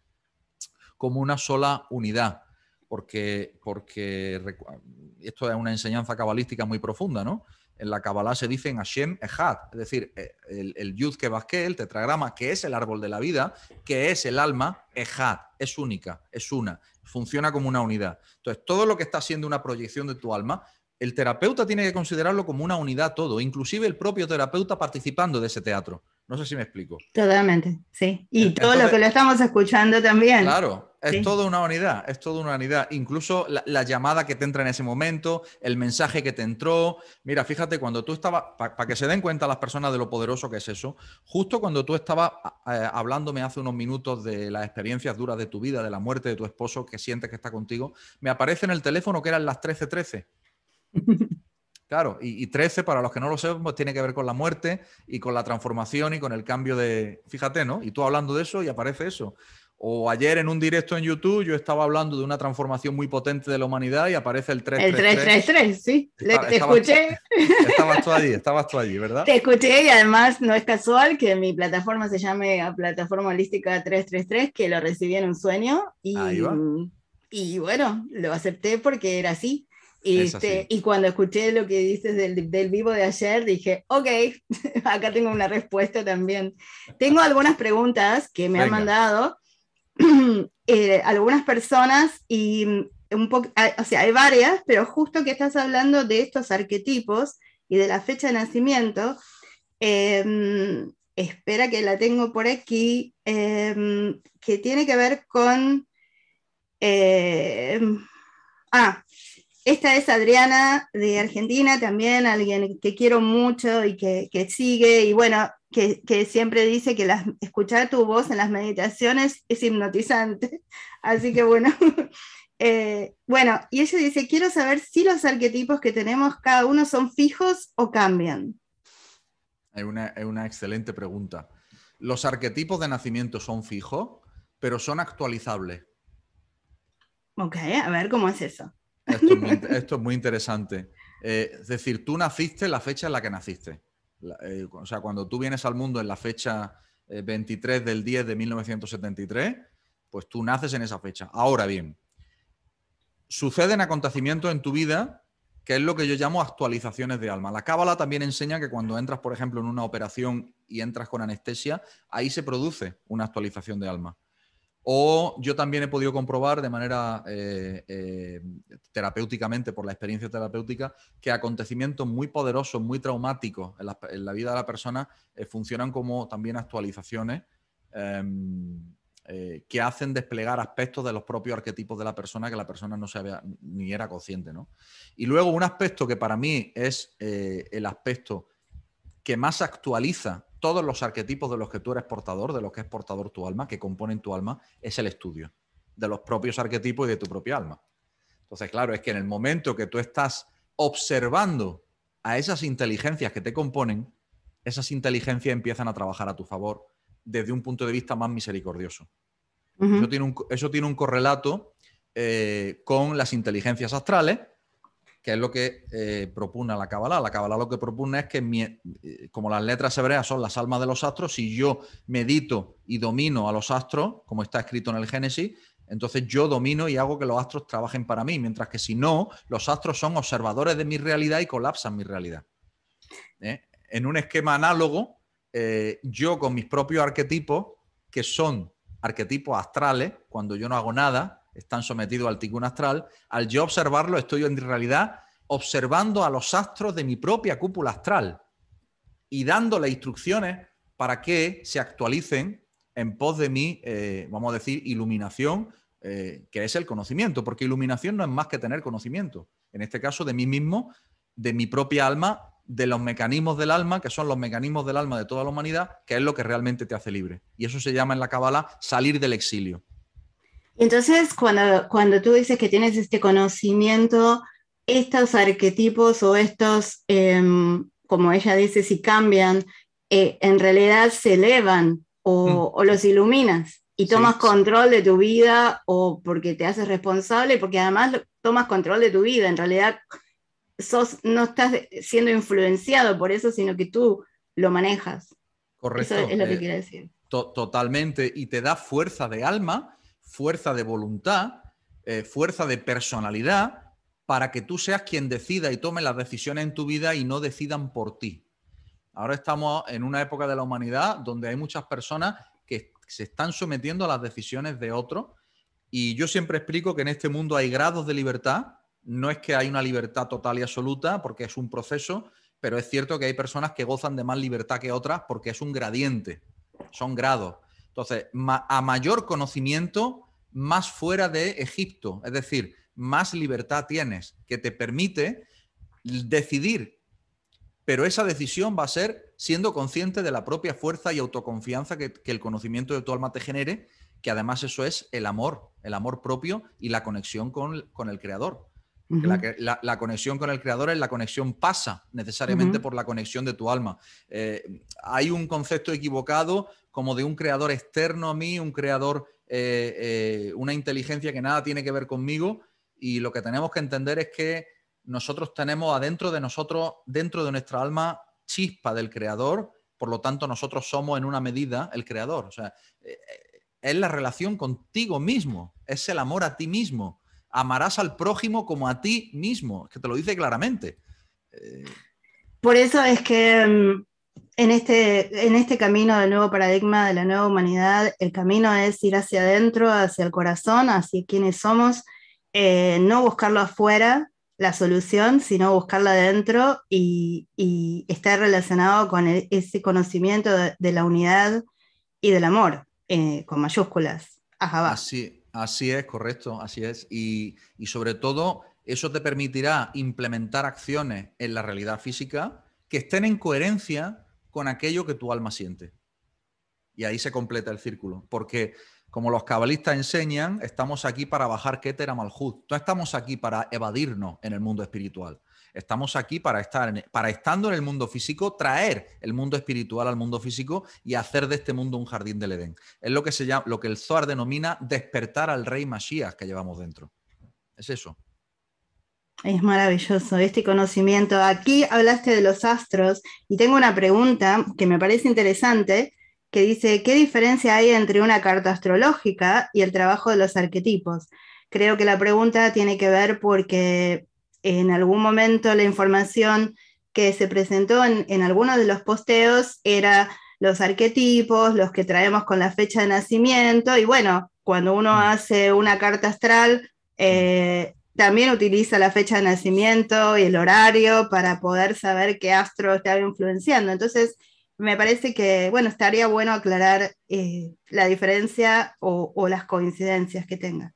Speaker 2: como una sola unidad. Porque, porque esto es una enseñanza cabalística muy profunda, ¿no? En la Kabbalah se dice en Hashem Ejad, es decir, eh, el, Yud que el tetragrama, que es el árbol de la vida, que es el alma, Ejad, es única, es una, funciona como una unidad. Entonces, todo lo que está siendo una proyección de tu alma, el terapeuta tiene que considerarlo como una unidad todo, inclusive el propio terapeuta participando de ese teatro. No sé si me explico.
Speaker 1: Totalmente, sí. Y todo lo que lo estamos escuchando también.
Speaker 2: Claro, es todo toda una unidad, es toda una unidad. Incluso la, llamada que te entra en ese momento, el mensaje que te entró. Mira, fíjate, cuando tú estabas, para que se den cuenta las personas de lo poderoso que es eso, justo cuando tú estabas hablándome hace unos minutos de las experiencias duras de tu vida, de la muerte de tu esposo que sientes que está contigo, me aparece en el teléfono que eran las 13:13. <laughs> Claro, y, 13, para los que no lo sepan, pues tiene que ver con la muerte y con la transformación y con el cambio de. Fíjate, ¿no? Y tú hablando de eso y aparece eso. O ayer en un directo en YouTube yo estaba hablando de una transformación muy potente de la humanidad y aparece el 333. El
Speaker 1: 333, sí. te escuché.
Speaker 2: <laughs> Estabas tú allí, estabas tú allí, ¿verdad? Te
Speaker 1: escuché y además no es casual que mi plataforma se llame Plataforma Holística 333, que lo recibí en un sueño. Y, y bueno, lo acepté porque era así. Este, y cuando escuché lo que dices del, vivo de ayer, dije, ok, <laughs> acá tengo una respuesta también. Tengo algunas preguntas que me han mandado <clears throat> eh, algunas personas y mm, un poco, ah, o sea, hay varias, pero justo que estás hablando de estos arquetipos y de la fecha de nacimiento, eh, mm, espera que la tengo por aquí, eh, mm, que tiene que ver con... ah, esta es Adriana de Argentina, también alguien que quiero mucho y que, sigue, y bueno, que, siempre dice que escuchar tu voz en las meditaciones es hipnotizante. <laughs> Así que bueno, <laughs> eh, bueno, y ella dice, quiero saber si los arquetipos que tenemos cada uno son fijos o cambian.
Speaker 2: Es una, es una excelente pregunta. Los arquetipos de nacimiento son fijos, pero son actualizables.
Speaker 1: Ok, a ver cómo es eso.
Speaker 2: Esto es muy, interesante. Eh, es decir, tú naciste en la fecha en la que naciste. Eh, o sea, cuando tú vienes al mundo en la fecha 23 eh, del 10 de 1973, pues tú naces en esa fecha. Ahora bien, suceden acontecimientos en tu vida que es lo que yo llamo actualizaciones de alma. La cábala también enseña que cuando entras, por ejemplo, en una operación y entras con anestesia, ahí se produce una actualización de alma. O yo también he podido comprobar de manera eh, eh, terapéuticamente, por la experiencia terapéutica, que acontecimientos muy poderosos, muy traumáticos en la, vida de la persona eh, funcionan como también actualizaciones em, que hacen desplegar aspectos de los propios arquetipos de la persona que la persona no se había ni era consciente. ¿no? Y luego un aspecto que para mí es el aspecto que más actualiza todos los arquetipos de los que tú eres portador, de los que es portador tu alma, que componen tu alma, es el estudio de los propios arquetipos y de tu propia alma. Entonces, claro, es que en el momento que tú estás observando a esas inteligencias que te componen, esas inteligencias empiezan a trabajar a tu favor desde un punto de vista más misericordioso. eso, tiene un, eso, tiene un, correlato eh, con las inteligencias astrales, que es lo que eh, propone la Kabbalah. La Kabbalah lo que propone es que, eh, como las letras hebreas son las almas de los astros, si yo medito y domino a los astros, como está escrito en el Génesis, entonces yo domino y hago que los astros trabajen para mí, mientras que si no, los astros son observadores de mi realidad y colapsan mi realidad. ¿Eh? En un esquema análogo, yo con mis propios arquetipos, que son arquetipos astrales, cuando yo no hago nada, están sometidos al ticún astral, al yo observarlo estoy en realidad observando a los astros de mi propia cúpula astral y dándole instrucciones para que se actualicen en pos de mi, eh, vamos a decir, iluminación, eh, que es el conocimiento, porque iluminación no es más que tener conocimiento, en este caso de mí mismo, de mi propia alma, de los mecanismos del alma, que son los mecanismos del alma de toda la humanidad, que es lo que realmente te hace libre. Y eso se llama en la Kabbalah salir del exilio.
Speaker 1: Entonces, cuando, tú dices que tienes este conocimiento, estos arquetipos o estos, em, como ella dice, si cambian, eh, en realidad se elevan o, mm. los iluminas y tomas control de tu vida o porque te haces responsable, porque además tomas control de tu vida. En realidad, sos, no estás siendo influenciado por eso, sino que tú lo manejas.
Speaker 2: Correcto. Eso es lo que eh, decir. totalmente. Y te da fuerza de alma fuerza de voluntad, eh, fuerza de personalidad, para que tú seas quien decida y tome las decisiones en tu vida y no decidan por ti. Ahora estamos en una época de la humanidad donde hay muchas personas que se están sometiendo a las decisiones de otros y yo siempre explico que en este mundo hay grados de libertad, no es que hay una libertad total y absoluta porque es un proceso, pero es cierto que hay personas que gozan de más libertad que otras porque es un gradiente, son grados. Entonces, a mayor conocimiento, más fuera de Egipto, es decir, más libertad tienes, que te permite decidir. Pero esa decisión va a ser siendo consciente de la propia fuerza y autoconfianza que, el conocimiento de tu alma te genere, que además eso es el amor, el amor propio y la conexión con el creador la, conexión con el creador es la conexión pasa necesariamente por la conexión de tu alma. Eh, hay un concepto equivocado como de un creador externo a mí, un creador, eh, eh, una inteligencia que nada tiene que ver conmigo y lo que tenemos que entender es que nosotros tenemos adentro de nosotros, dentro de nuestra alma, chispa del creador, por lo tanto nosotros somos en una medida el creador. O sea, es la relación contigo mismo, es el amor a ti mismo amarás al prójimo como a ti mismo. que te lo dice claramente. Eh, Por
Speaker 1: eso es que mm, en este, en este camino del nuevo paradigma de la nueva humanidad, el camino es ir hacia adentro, hacia el corazón, hacia quienes somos, eh, no buscarlo afuera, la solución, sino buscarla adentro, y, estar relacionado con ese conocimiento de, la unidad y del amor, eh, con mayúsculas.
Speaker 2: Ajá, Así, Así es, correcto, así es. Y, sobre todo, eso te permitirá implementar acciones en la realidad física que estén en coherencia con aquello que tu alma siente. Y ahí se completa el círculo, porque como los cabalistas enseñan, estamos aquí para bajar Keter a Malhut. No estamos aquí para evadirnos en el mundo espiritual. Estamos aquí para estar, para estando en el mundo físico, traer el mundo espiritual al mundo físico y hacer de este mundo un jardín del Edén. Es lo que se llama, lo que el Zohar denomina despertar al rey Masías que llevamos dentro. Es eso.
Speaker 1: Es maravilloso este conocimiento. Aquí hablaste de los astros y tengo una pregunta que me parece interesante, que dice, ¿qué diferencia hay entre una carta astrológica y el trabajo de los arquetipos? Creo que la pregunta tiene que ver porque en algún momento la información que se presentó en, algunos de los posteos era los arquetipos, los que traemos con la fecha de nacimiento, y bueno, cuando uno mm. hace una carta astral, mm. eh, también utiliza la fecha de nacimiento y el horario para poder saber qué astro está influenciando. Entonces, me parece que, bueno, estaría bueno aclarar eh, la diferencia o, o, las coincidencias que tenga.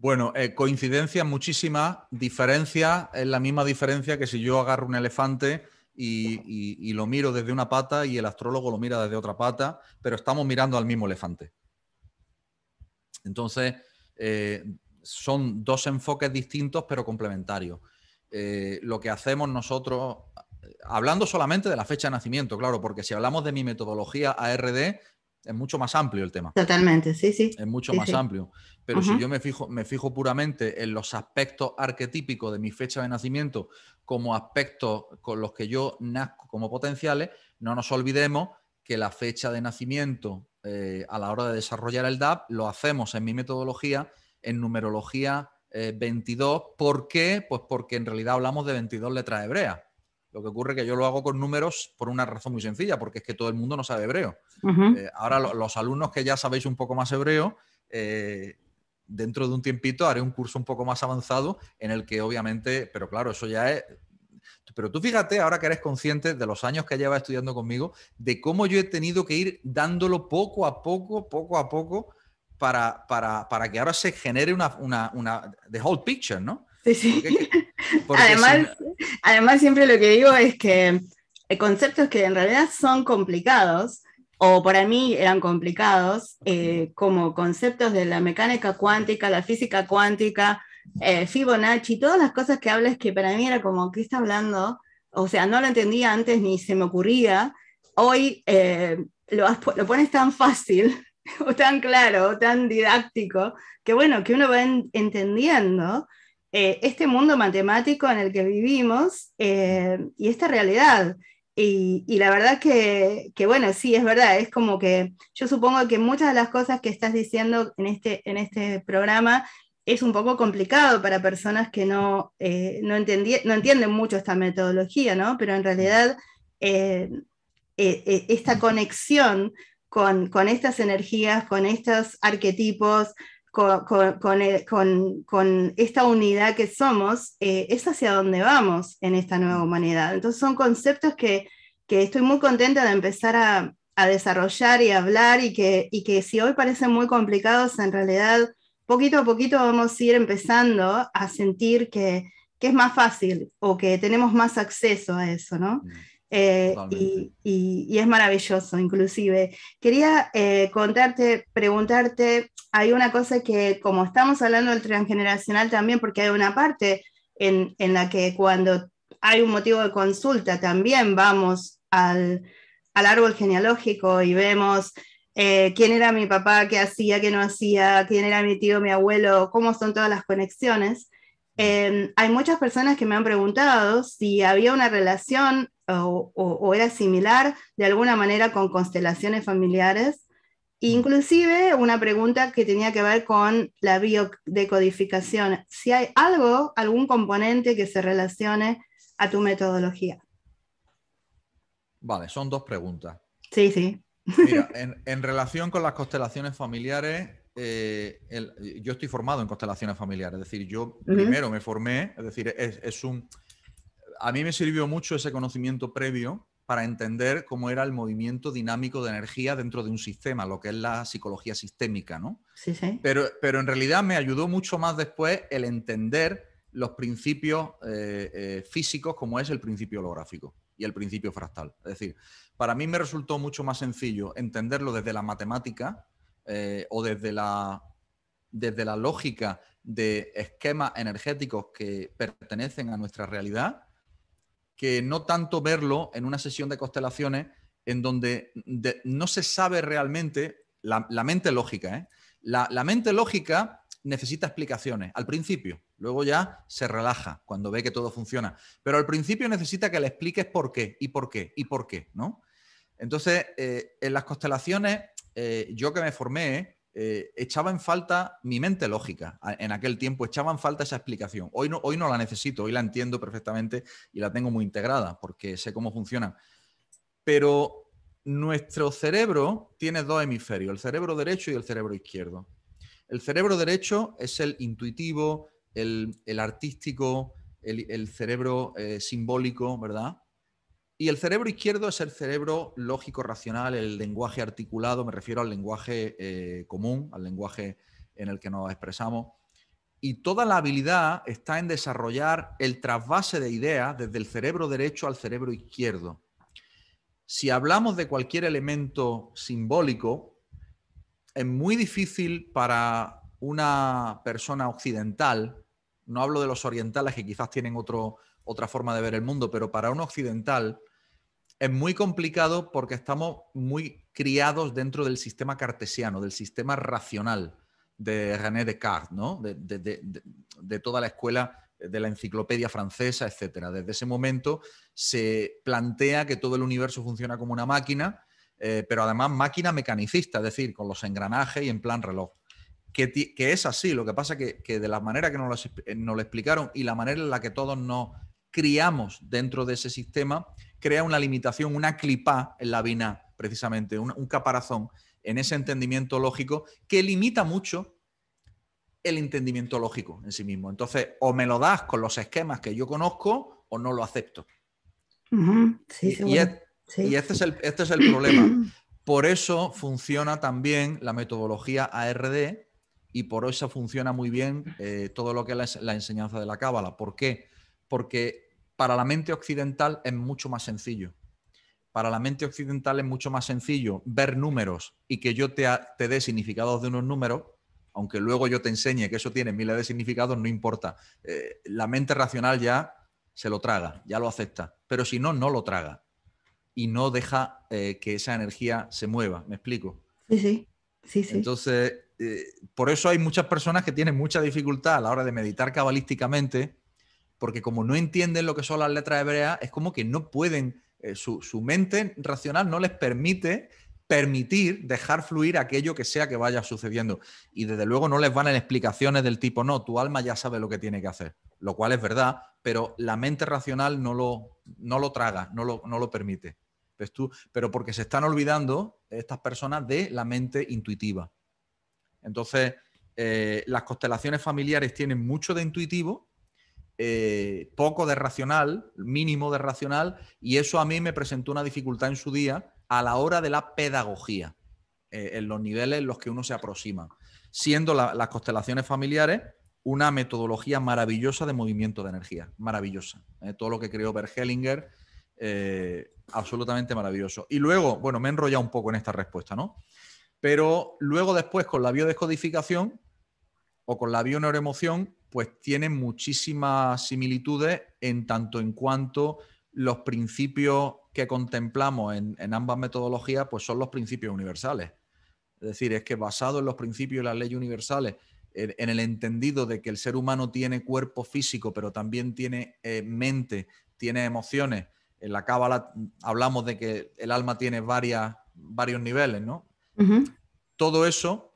Speaker 2: Bueno, eh, coincidencia muchísima, diferencia, es la misma diferencia que si yo agarro un elefante y, lo miro desde una pata y el astrólogo lo mira desde otra pata, pero estamos mirando al mismo elefante. Entonces, eh, son dos enfoques distintos pero complementarios. Eh, lo que hacemos nosotros, hablando solamente de la fecha de nacimiento, claro, porque si hablamos de mi metodología ARD, es mucho más amplio el tema. Totalmente,
Speaker 1: sí, sí. Es mucho más amplio.
Speaker 2: Pero si yo me fijo, me fijo puramente en los aspectos arquetípicos de mi fecha de nacimiento como aspectos con los que yo nazco como potenciales, no nos olvidemos que la fecha de nacimiento eh, a la hora de desarrollar el DAP lo hacemos en mi metodología en numerología 22. Eh, ¿Por qué? Pues porque en realidad hablamos de 22 letras hebreas. Lo que ocurre es que yo lo hago con números por una razón muy sencilla, porque es que todo el mundo no sabe hebreo. Eh, ahora los alumnos que ya sabéis un poco más hebreo, eh, dentro de un tiempito haré un curso un poco más avanzado en el que obviamente, pero claro, eso ya es... Pero tú fíjate, ahora que eres consciente de los años que llevas estudiando conmigo, de cómo yo he tenido que ir dándolo poco a poco, poco a poco, para, para, que ahora se genere una, una, una the whole picture, ¿no? Sí, sí. <laughs> Además,
Speaker 1: Además, siempre lo que digo es que eh, conceptos que en realidad son complicados, o para mí eran complicados, eh, como conceptos de la mecánica cuántica, la física cuántica, eh, Fibonacci, todas las cosas que hablas que para mí era como, ¿qué está hablando? O sea, no lo entendía antes ni se me ocurría. Hoy lo, pones tan fácil <laughs> o tan claro, o tan didáctico, que bueno, que uno va entendiendo eh, este mundo matemático en el que vivimos eh, y esta realidad. Y, la verdad que, bueno, sí, es verdad, es como que yo supongo que muchas de las cosas que estás diciendo en este, en este programa es un poco complicado para personas que no, eh, no, entienden mucho esta metodología, ¿no? Pero en realidad esta conexión con, con, estas energías, con estos arquetipos, con, eh, con, con, esta unidad que somos, eh, es hacia dónde vamos en esta nueva humanidad. Entonces son conceptos que, estoy muy contenta de empezar a, desarrollar y hablar y que, que si hoy parecen muy complicados, en realidad poquito a poquito vamos a ir empezando a sentir que, es más fácil o que tenemos más acceso a eso, ¿no? Mm. Eh, y, es maravilloso, inclusive. Quería eh, contarte, preguntarte, hay una cosa que como estamos hablando del transgeneracional también, porque hay una parte en, la que cuando hay un motivo de consulta también vamos al, árbol genealógico y vemos eh, quién era mi papá, qué hacía, qué no hacía, quién era mi tío, mi abuelo, cómo son todas las conexiones hay muchas personas que me han preguntado si había una relación o, era similar de alguna manera con constelaciones familiares, inclusive una pregunta que tenía que ver con la biodecodificación, si hay algo, algún componente que se relacione a tu metodología.
Speaker 2: Vale, son dos preguntas.
Speaker 1: Sí, sí. <laughs>
Speaker 2: en, en relación con las constelaciones familiares, eh, yo estoy formado en constelaciones familiares, es decir, yo primero me formé, es decir, es, un... A mí me sirvió mucho ese conocimiento previo para entender cómo era el movimiento dinámico de energía dentro de un sistema, lo que es la psicología sistémica, ¿no? Sí, sí. Pero, pero en realidad me ayudó mucho más después el entender los principios eh, eh, físicos como es el principio holográfico y el principio fractal. Es decir, para mí me resultó mucho más sencillo entenderlo desde la matemática, eh, o desde la, desde la lógica de esquemas energéticos que pertenecen a nuestra realidad, que no tanto verlo en una sesión de constelaciones en donde no se sabe realmente la, mente lógica. ¿eh? La, mente lógica necesita explicaciones al principio, luego ya se relaja cuando ve que todo funciona, pero al principio necesita que le expliques por qué y por qué y por qué, ¿no? Entonces, eh, en las constelaciones eh, yo que me formé, eh, echaba en falta mi mente lógica. En aquel tiempo echaba en falta esa explicación. Hoy no, hoy no la necesito, hoy la entiendo perfectamente y la tengo muy integrada porque sé cómo funciona. Pero nuestro cerebro tiene dos hemisferios, el cerebro derecho y el cerebro izquierdo. El cerebro derecho es el intuitivo, el, artístico, el, cerebro eh, simbólico, ¿verdad? Y el cerebro izquierdo es el cerebro lógico, racional, el lenguaje articulado, me refiero al lenguaje eh, común, al lenguaje en el que nos expresamos. Y toda la habilidad está en desarrollar el trasvase de ideas desde el cerebro derecho al cerebro izquierdo. Si hablamos de cualquier elemento simbólico, es muy difícil para una persona occidental, no hablo de los orientales que quizás tienen otra forma de ver el mundo, pero para un occidental, es muy complicado porque estamos muy criados dentro del sistema cartesiano, del sistema racional de René Descartes, de, toda la escuela de la enciclopedia francesa, etcétera. Desde ese momento se plantea que todo el universo funciona como una máquina, eh, pero además máquina mecanicista, es decir, con los engranajes y en plan reloj. Que, es así, lo que pasa que, que de la manera que eh, nos lo, explicaron y la manera en la que todos nos criamos dentro de ese sistema, crea una limitación, una clipá en la vina, precisamente, un, caparazón en ese entendimiento lógico que limita mucho el entendimiento lógico en sí mismo. Entonces, o me lo das con los esquemas que yo conozco o no lo acepto.
Speaker 1: y,
Speaker 2: este, es el, este problema. <clears throat> Por eso funciona también la metodología ARD y por eso funciona muy bien eh, todo lo que es la enseñanza de la cábala. ¿Por qué? Porque para la mente occidental es mucho más sencillo. Para la mente occidental es mucho más sencillo ver números y que yo te, dé significados de unos números, aunque luego yo te enseñe que eso tiene miles de significados, no importa. Eh, la mente racional ya se lo traga, ya lo acepta, pero si no, no lo traga y no deja eh, que esa energía se mueva, ¿me explico? Sí, sí, Entonces, eh, por eso hay muchas personas que tienen mucha dificultad a la hora de meditar cabalísticamente porque como no entienden lo que son las letras hebreas, es como que no pueden, eh, su, mente racional no les permite permitir dejar fluir aquello que sea que vaya sucediendo. Y desde luego no les van en explicaciones del tipo, no, tu alma ya sabe lo que tiene que hacer, lo cual es verdad, pero la mente racional no lo, no lo traga, no lo, no lo permite. ves tú, pero porque se están olvidando estas personas de la mente intuitiva. Entonces, eh, las constelaciones familiares tienen mucho de intuitivo, eh, poco de racional, mínimo de racional, y eso a mí me presentó una dificultad en su día a la hora de la pedagogía, eh, en los niveles en los que uno se aproxima, siendo las constelaciones familiares una metodología maravillosa de movimiento de energía, maravillosa. ¿eh? todo lo que creó Bergelinger, absolutamente maravilloso. Y luego, bueno, me he enrollado un poco en esta respuesta, ¿no? Pero luego después con la biodescodificación o con la bioneuroemoción pues tiene muchísimas similitudes en tanto en cuanto los principios que contemplamos en, ambas metodologías pues son los principios universales. Es decir, es que basado en los principios y las leyes universales, en, el entendido de que el ser humano tiene cuerpo físico, pero también tiene eh, mente, tiene emociones. En la cábala hablamos de que el alma tiene varias, varios niveles, ¿no? Todo eso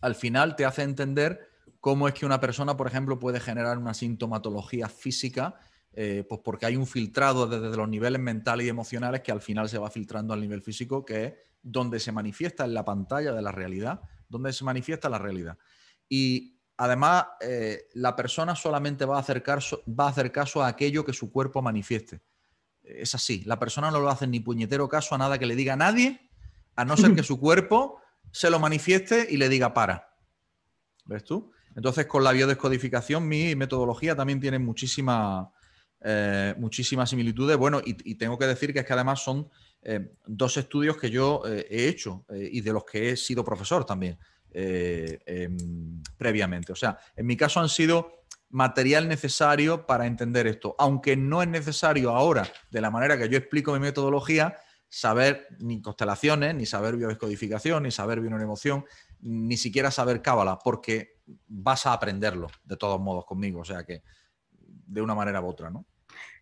Speaker 2: al final te hace entender cómo es que una persona, por ejemplo, puede generar una sintomatología física, eh, pues porque hay un filtrado desde los niveles mentales y emocionales que al final se va filtrando al nivel físico, que es donde se manifiesta en la pantalla de la realidad, donde se manifiesta la realidad. Y además, eh, la persona solamente va a, hacer caso, va a hacer caso a aquello que su cuerpo manifieste. Es así, la persona no lo hace ni puñetero caso a nada que le diga a nadie, a no ser que <laughs> su cuerpo se lo manifieste y le diga para. ¿Ves tú? Entonces, con la biodescodificación, mi metodología también tiene muchísima, eh, muchísimas similitudes. Bueno, y, tengo que decir que es que además son eh, dos estudios que yo eh, he hecho y de los que he sido profesor también em, previamente. O sea, en mi caso han sido material necesario para entender esto, aunque no es necesario ahora, de la manera que yo explico mi metodología, saber ni constelaciones, ni saber biodescodificación, ni saber emoción ni siquiera saber cábala, porque vas a aprenderlo de todos modos conmigo, o sea que de una manera u otra, ¿no?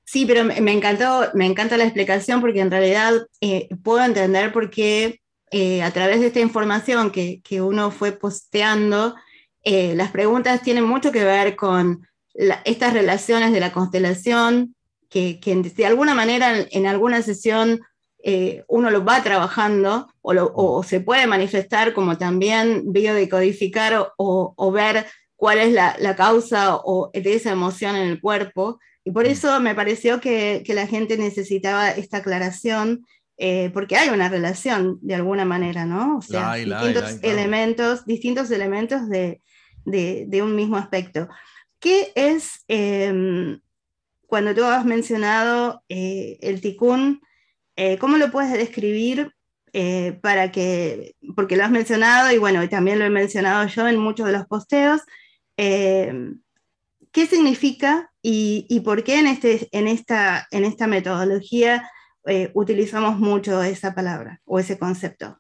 Speaker 1: Sí, pero me encantó, me encanta la explicación porque en realidad eh, puedo entender por qué eh, a través de esta información que, uno fue posteando, eh, las preguntas tienen mucho que ver con estas relaciones de la constelación, que, que de alguna manera en alguna sesión eh, uno lo va trabajando o, mm. se puede manifestar como también biodecodificar o, o, ver cuál es la, causa de esa emoción en el cuerpo. Y por mm. eso me pareció que, la gente necesitaba esta aclaración, eh, porque hay una relación de alguna manera, ¿no? O sea, distintos, elementos, distintos elementos de, un mismo aspecto. ¿Qué es, em, cuando tú has mencionado eh, el ticún, eh, ¿Cómo lo puedes describir eh, para que, porque lo has mencionado y bueno, también lo he mencionado yo en muchos de los posteos, eh, qué significa y, por qué en, este, en, esta, en esta metodología utilizamos mucho esa palabra o ese concepto?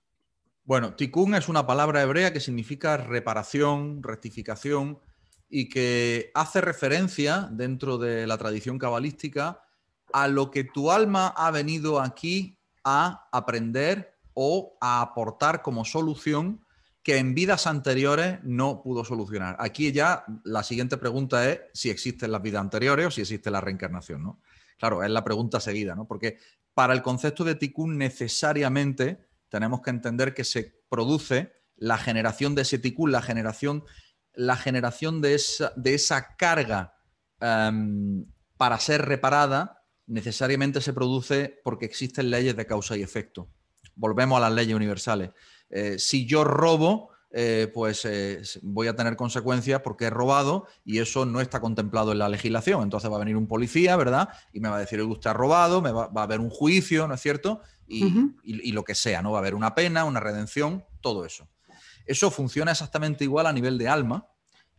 Speaker 2: Bueno, tikkun es una palabra hebrea que significa reparación, rectificación y que hace referencia dentro de la tradición cabalística a lo que tu alma ha venido aquí a aprender o a aportar como solución que en vidas anteriores no pudo solucionar. Aquí ya la siguiente pregunta es si existen las vidas anteriores o si existe la reencarnación, ¿no? Claro, es la pregunta seguida, ¿no? Porque para el concepto de tikkun necesariamente tenemos que entender que se produce la generación de ese tikkun, la generación, la generación de, esa, de esa carga em, para ser reparada necesariamente se produce porque existen leyes de causa y efecto. Volvemos a las leyes universales. Eh, si yo robo, eh, pues eh, voy a tener consecuencias porque he robado y eso no está contemplado en la legislación. Entonces va a venir un policía, ¿verdad? Y me va a decir, usted ha robado, me va, a haber un juicio, ¿no es cierto? Y, y, lo que sea, ¿no? Va a haber una pena, una redención, todo eso. Eso funciona exactamente igual a nivel de alma.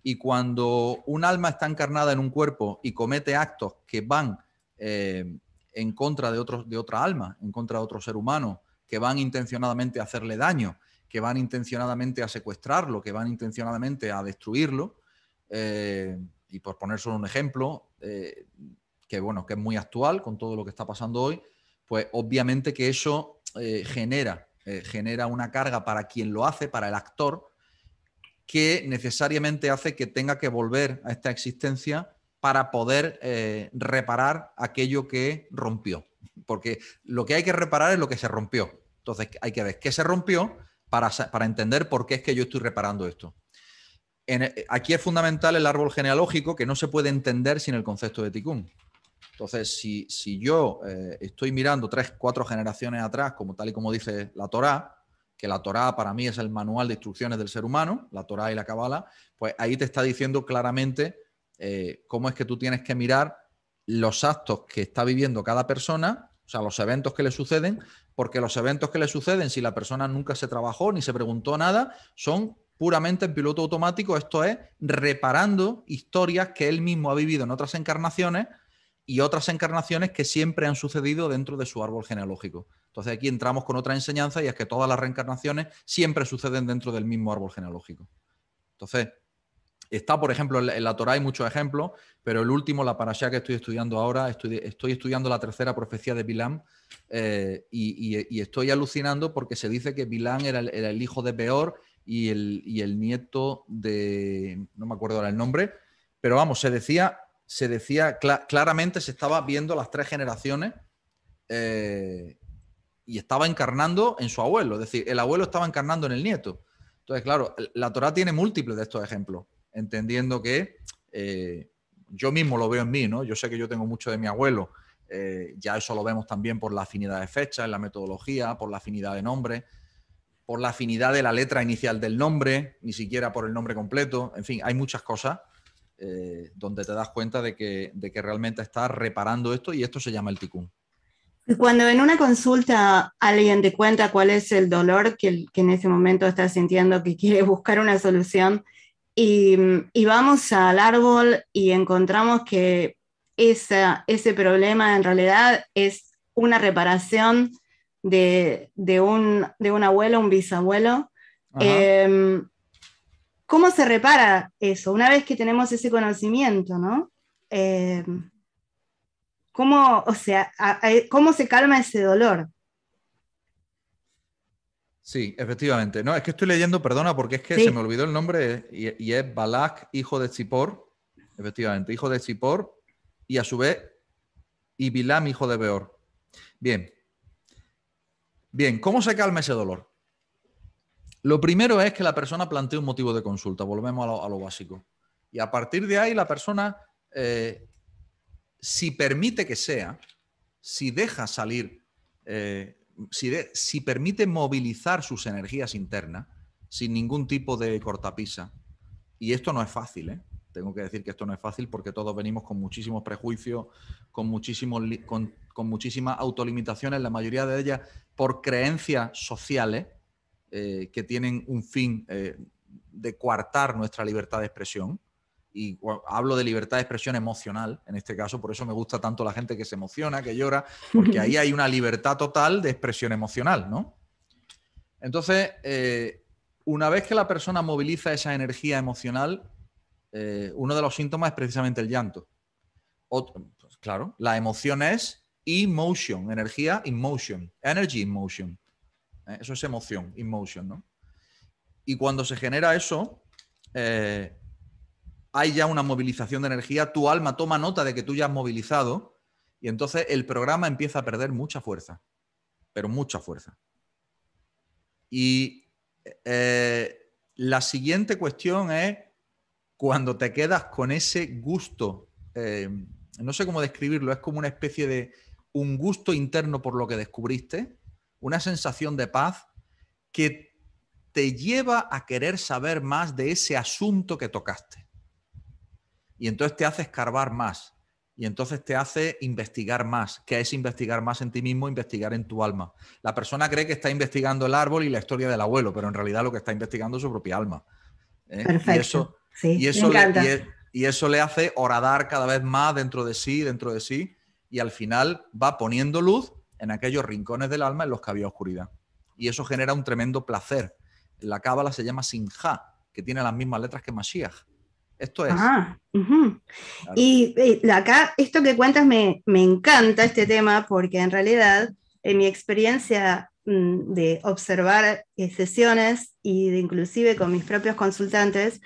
Speaker 2: Y cuando un alma está encarnada en un cuerpo y comete actos que van eh, en contra de, de otra alma, en contra de otro ser humano, que van intencionadamente a hacerle daño, que van intencionadamente a secuestrarlo, que van intencionadamente a destruirlo. Eh, y por poner solo un ejemplo, eh, que bueno, que es muy actual con todo lo que está pasando hoy, pues obviamente que eso genera, genera una carga para quien lo hace, para el actor, que necesariamente hace que tenga que volver a esta existencia para poder eh, reparar aquello que rompió. Porque lo que hay que reparar es lo que se rompió. Entonces hay que ver qué se rompió para, entender por qué es que yo estoy reparando esto. Eh, aquí es fundamental el árbol genealógico que no se puede entender sin el concepto de Tikkun. Entonces, si, yo eh, estoy mirando tres, cuatro generaciones atrás, como tal y como dice la Torá, que la Torá para mí es el manual de instrucciones del ser humano, la Torá y la Kabbalah... pues ahí te está diciendo claramente eh, cómo es que tú tienes que mirar los actos que está viviendo cada persona, o sea, los eventos que le suceden, porque los eventos que le suceden, si la persona nunca se trabajó ni se preguntó nada, son puramente en piloto automático, esto es reparando historias que él mismo ha vivido en otras encarnaciones y otras encarnaciones que siempre han sucedido dentro de su árbol genealógico. Entonces aquí entramos con otra enseñanza y es que todas las reencarnaciones siempre suceden dentro del mismo árbol genealógico. Entonces, Está, por ejemplo, en la Torah hay muchos ejemplos, pero el último, la parashá que estoy estudiando ahora, estoy, estudiando la tercera profecía de Bilán eh, y, estoy alucinando porque se dice que Bilán era el, hijo de Peor y el, nieto de, no me acuerdo ahora el nombre, pero vamos, se decía, se decía claramente, se estaba viendo las tres generaciones eh, y estaba encarnando en su abuelo, es decir, el abuelo estaba encarnando en el nieto. Entonces, claro, la Torah tiene múltiples de estos ejemplos entendiendo que eh, yo mismo lo veo en mí, ¿no? Yo sé que yo tengo mucho de mi abuelo, eh, ya eso lo vemos también por la afinidad de fecha, en la metodología, por la afinidad de nombre, por la afinidad de la letra inicial del nombre, ni siquiera por el nombre completo, en fin, hay muchas cosas eh, donde te das cuenta de que, de que realmente estás reparando esto y esto se llama el ticún.
Speaker 1: Cuando en una consulta alguien te cuenta cuál es el dolor que, que en ese momento estás sintiendo, que quiere buscar una solución, y, vamos al árbol y encontramos que ese problema en realidad es una reparación de, un, abuelo, un bisabuelo. Em, ¿Cómo se repara eso una vez que tenemos ese conocimiento, no? Em, ¿cómo, sea, ¿cómo se calma ese dolor?
Speaker 2: Sí, efectivamente. No, es que estoy leyendo, perdona, porque es que se me olvidó el nombre y, es Balak, hijo de Zippor, efectivamente, hijo de Zippor y a su vez Ibilam, hijo de Beor. Bien. Bien, ¿cómo se calma ese dolor? Lo primero es que la persona plantee un motivo de consulta, volvemos a lo, básico. Y a partir de ahí la persona, eh, si permite que sea, si deja salir eh, si, permite movilizar sus energías internas sin ningún tipo de cortapisa, y esto no es fácil, ¿eh? tengo que decir que esto no es fácil porque todos venimos con muchísimos prejuicios, con, muchísimos, con, muchísimas autolimitaciones, la mayoría de ellas por creencias sociales eh, que tienen un fin eh, de coartar nuestra libertad de expresión y hablo de libertad de expresión emocional, en este caso, por eso me gusta tanto la gente que se emociona, que llora, porque ahí hay una libertad total de expresión emocional, ¿no? Entonces, eh, una vez que la persona moviliza esa energía emocional, eh, uno de los síntomas es precisamente el llanto. Pues, claro, la emoción es emotion, energía motion energy emotion. Eh, eso es emoción, emotion, ¿no? Y cuando se genera eso, eh, hay ya una movilización de energía, tu alma toma nota de que tú ya has movilizado y entonces el programa empieza a perder mucha fuerza, pero mucha fuerza. Y eh, la siguiente cuestión es cuando te quedas con ese gusto, eh, no sé cómo describirlo, es como una especie de un gusto interno por lo que descubriste, una sensación de paz que te lleva a querer saber más de ese asunto que tocaste. Y entonces te hace escarbar más. Y entonces te hace investigar más, que es investigar más en ti mismo, investigar en tu alma. La persona cree que está investigando el árbol y la historia del abuelo, pero en realidad lo que está investigando es su propia alma. ¿eh? Perfecto. Y eso, e, y, eso le, hace horadar cada vez más dentro de sí, dentro de sí, y al final va poniendo luz en aquellos rincones del alma en los que había oscuridad. Y eso genera un tremendo placer. La cábala se llama Sinja, que tiene las mismas letras que Mashiach. Esto es. Ah, y,
Speaker 1: eh, acá, esto que cuentas me, me, encanta este tema porque en realidad en mi experiencia mm, de observar eh, sesiones y de inclusive con mis propios consultantes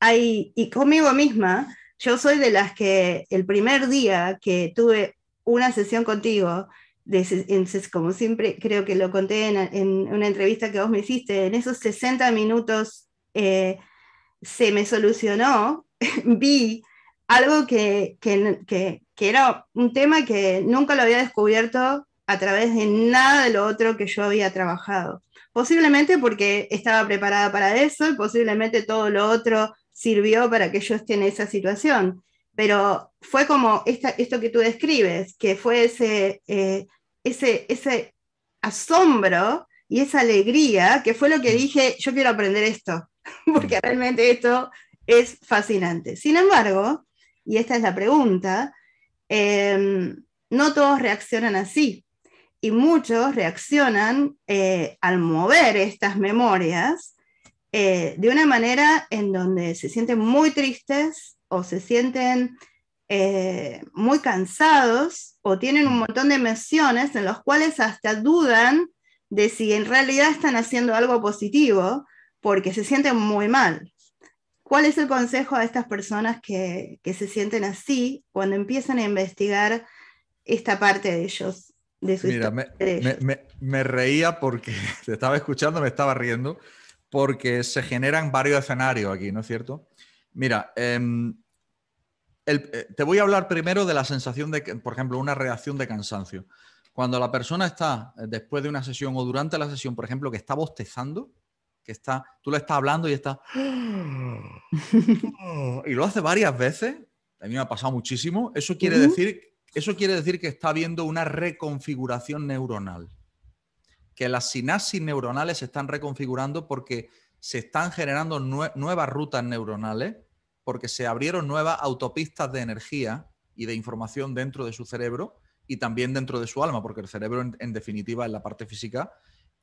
Speaker 1: hay, y conmigo misma, yo soy de las que el primer día que tuve una sesión contigo, de, como siempre creo que lo conté en, una entrevista que vos me hiciste, en esos 60 minutos... Eh, se me solucionó, <laughs> vi algo que, que, era un tema que nunca lo había descubierto a través de nada de lo otro que yo había trabajado. Posiblemente porque estaba preparada para eso y posiblemente todo lo otro sirvió para que yo esté en esa situación. Pero fue como esto que tú describes, que fue ese, eh, ese, ese asombro y esa alegría, que fue lo que mm. dije, yo quiero aprender esto <laughs> porque realmente esto es fascinante. Sin embargo, y esta es la pregunta, em, no todos reaccionan así y muchos reaccionan eh, al mover estas memorias eh, de una manera en donde se sienten muy tristes o se sienten eh, muy cansados o tienen un montón de emociones en los cuales hasta dudan de si en realidad están haciendo algo positivo porque se sienten muy mal. ¿Cuál es el consejo a estas personas que, se sienten así cuando empiezan a investigar esta parte de ellos? Mira,
Speaker 2: me, reía porque <laughs> te estaba escuchando, me estaba riendo, porque se generan varios escenarios aquí, ¿no es cierto? Mira, em, eh, te voy a hablar primero de la sensación de, por ejemplo, una reacción de cansancio. Cuando la persona está eh, después de una sesión o durante la sesión, por ejemplo, que está bostezando, que está, tú le estás hablando y está... <gasps> <gasps> y lo hace varias veces, a mí me ha pasado muchísimo, eso quiere, decir, eso quiere decir que está habiendo una reconfiguración neuronal, que las sinapsis neuronales se están reconfigurando porque se están generando nuevas rutas neuronales, porque se abrieron nuevas autopistas de energía y de información dentro de su cerebro y también dentro de su alma, porque el cerebro en definitiva es la parte física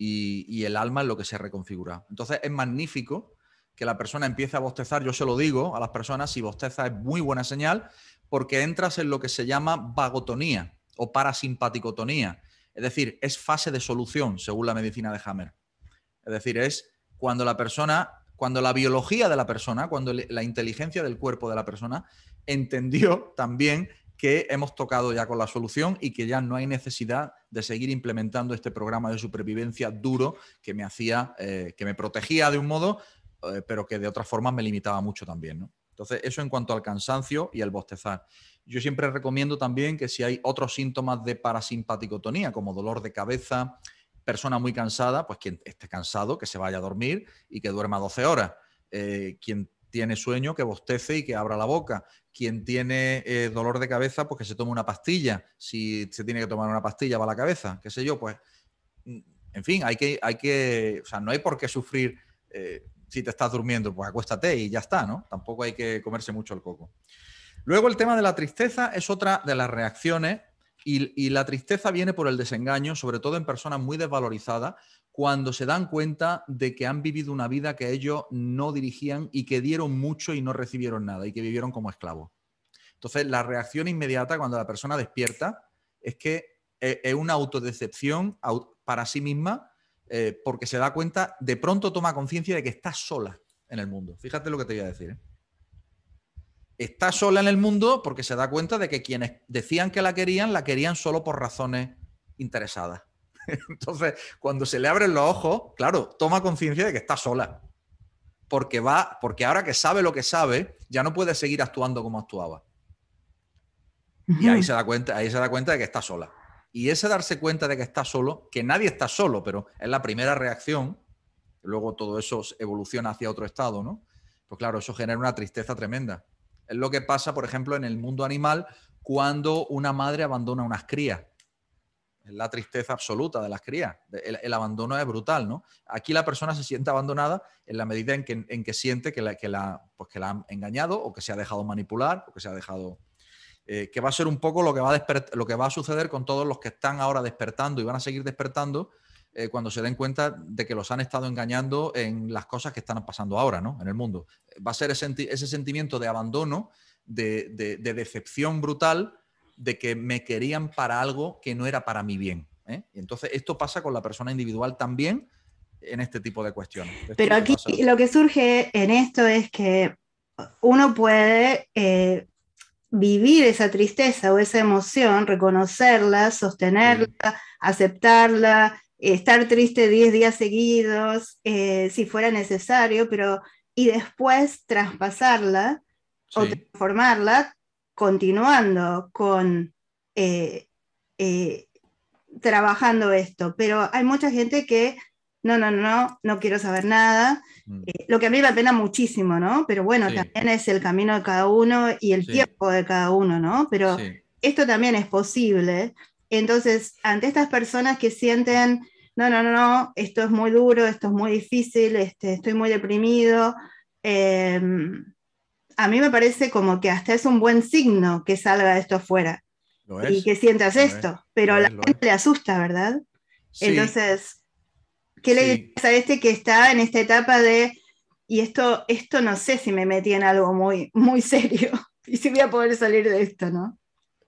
Speaker 2: y, el alma es lo que se reconfigura. Entonces es magnífico que la persona empiece a bostezar, yo se lo digo a las personas, si bosteza es muy buena señal porque entras en lo que se llama vagotonía o parasimpaticotonía. Es decir, es fase de solución, según la medicina de Hammer. Es decir, es cuando la persona, cuando la biología de la persona, cuando la inteligencia del cuerpo de la persona entendió también que hemos tocado ya con la solución y que ya no hay necesidad de seguir implementando este programa de supervivencia duro que me hacía, eh, que me protegía de un modo, eh, pero que de otra forma me limitaba mucho también. Entonces, eso en cuanto al cansancio y al bostezar. Yo siempre recomiendo también que si hay otros síntomas de parasimpaticotonía, como dolor de cabeza, persona muy cansada, pues quien esté cansado, que se vaya a dormir y que duerma 12 horas. Eh, quien tiene sueño, que bostece y que abra la boca. Quien tiene eh, dolor de cabeza, pues que se tome una pastilla. Si se tiene que tomar una pastilla, va la cabeza, qué sé yo, pues. Mm, en fin, hay que, hay que, o sea, no hay por qué sufrir eh, si te estás durmiendo, pues acuéstate y ya está, ¿no? Tampoco hay que comerse mucho el coco. Luego el tema de la tristeza es otra de las reacciones y, y, la tristeza viene por el desengaño, sobre todo en personas muy desvalorizadas, cuando se dan cuenta de que han vivido una vida que ellos no dirigían y que dieron mucho y no recibieron nada y que vivieron como esclavos. Entonces, la reacción inmediata cuando la persona despierta es que eh, es una autodecepción para sí misma eh, porque se da cuenta, de pronto toma conciencia de que está sola en el mundo. Fíjate lo que te voy a decir. ¿eh? Está sola en el mundo porque se da cuenta de que quienes decían que la querían, la querían solo por razones interesadas. <laughs> Entonces, cuando se le abren los ojos, claro, toma conciencia de que está sola. Porque va, porque ahora que sabe lo que sabe, ya no puede seguir actuando como actuaba. Y ahí se da cuenta, ahí se da cuenta de que está sola. Y ese darse cuenta de que está solo, que nadie está solo, pero es la primera reacción, luego todo eso evoluciona hacia otro estado, ¿no? Pues claro, eso genera una tristeza tremenda. Es lo que pasa, por ejemplo, en el mundo animal cuando una madre abandona unas crías la tristeza absoluta de las crías. El, abandono es brutal, ¿no? Aquí la persona se siente abandonada en la medida en que, siente que la, que, la, pues que la han engañado o que se ha dejado manipular o que se ha dejado... Eh, que va a ser un poco lo que, va a lo que va a suceder con todos los que están ahora despertando y van a seguir despertando eh, cuando se den cuenta de que los han estado engañando en las cosas que están pasando ahora, ¿no? En el mundo. Va a ser ese, sentimiento de abandono, de decepción brutal de que me querían para algo que no era para mi bien. ¿eh? entonces esto pasa con la persona individual también en este tipo de cuestiones. Este pero aquí
Speaker 1: lo que surge en esto es que uno puede eh, vivir esa tristeza o esa emoción, reconocerla, sostenerla, aceptarla, estar triste 10 días seguidos, eh, si fuera necesario, pero y después traspasarla o transformarla continuando con eh, eh, trabajando esto, pero hay mucha gente que no, no, no, no quiero saber nada. Mm. Eh, lo que a mí me pena muchísimo, ¿no? Pero bueno, también es el camino de cada uno y el tiempo de cada uno, ¿no? Pero esto también es posible. Entonces, ante estas personas que sienten, no, no, no, no, esto es muy duro, esto es muy difícil, este, estoy muy deprimido, em, a mí me parece como que hasta es un buen signo que salga esto afuera
Speaker 2: y que sientas esto,
Speaker 1: pero a la gente le asusta, ¿verdad?
Speaker 2: Entonces,
Speaker 1: ¿qué le sí. a este que está en esta etapa de, y esto, esto no sé si me metí en algo muy, muy serio <laughs> y si voy a poder salir de esto,
Speaker 2: ¿no?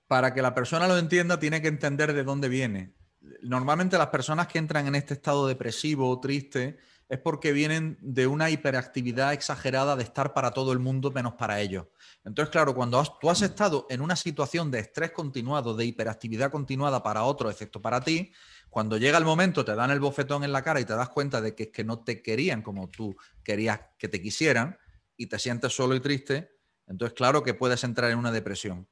Speaker 2: Para que la persona lo entienda, tiene que entender de dónde viene. Normalmente las personas que entran en este estado depresivo o triste, es porque vienen de una hiperactividad exagerada de estar para todo el mundo menos para ellos. Entonces, claro, cuando tú has mm. estado en una situación de estrés continuado, de hiperactividad continuada para otro, excepto para ti, cuando llega el momento, te dan el bofetón en la cara y te das cuenta de que es que no te querían como tú querías que te quisieran y te sientes solo y triste, entonces claro que puedes entrar en una depresión.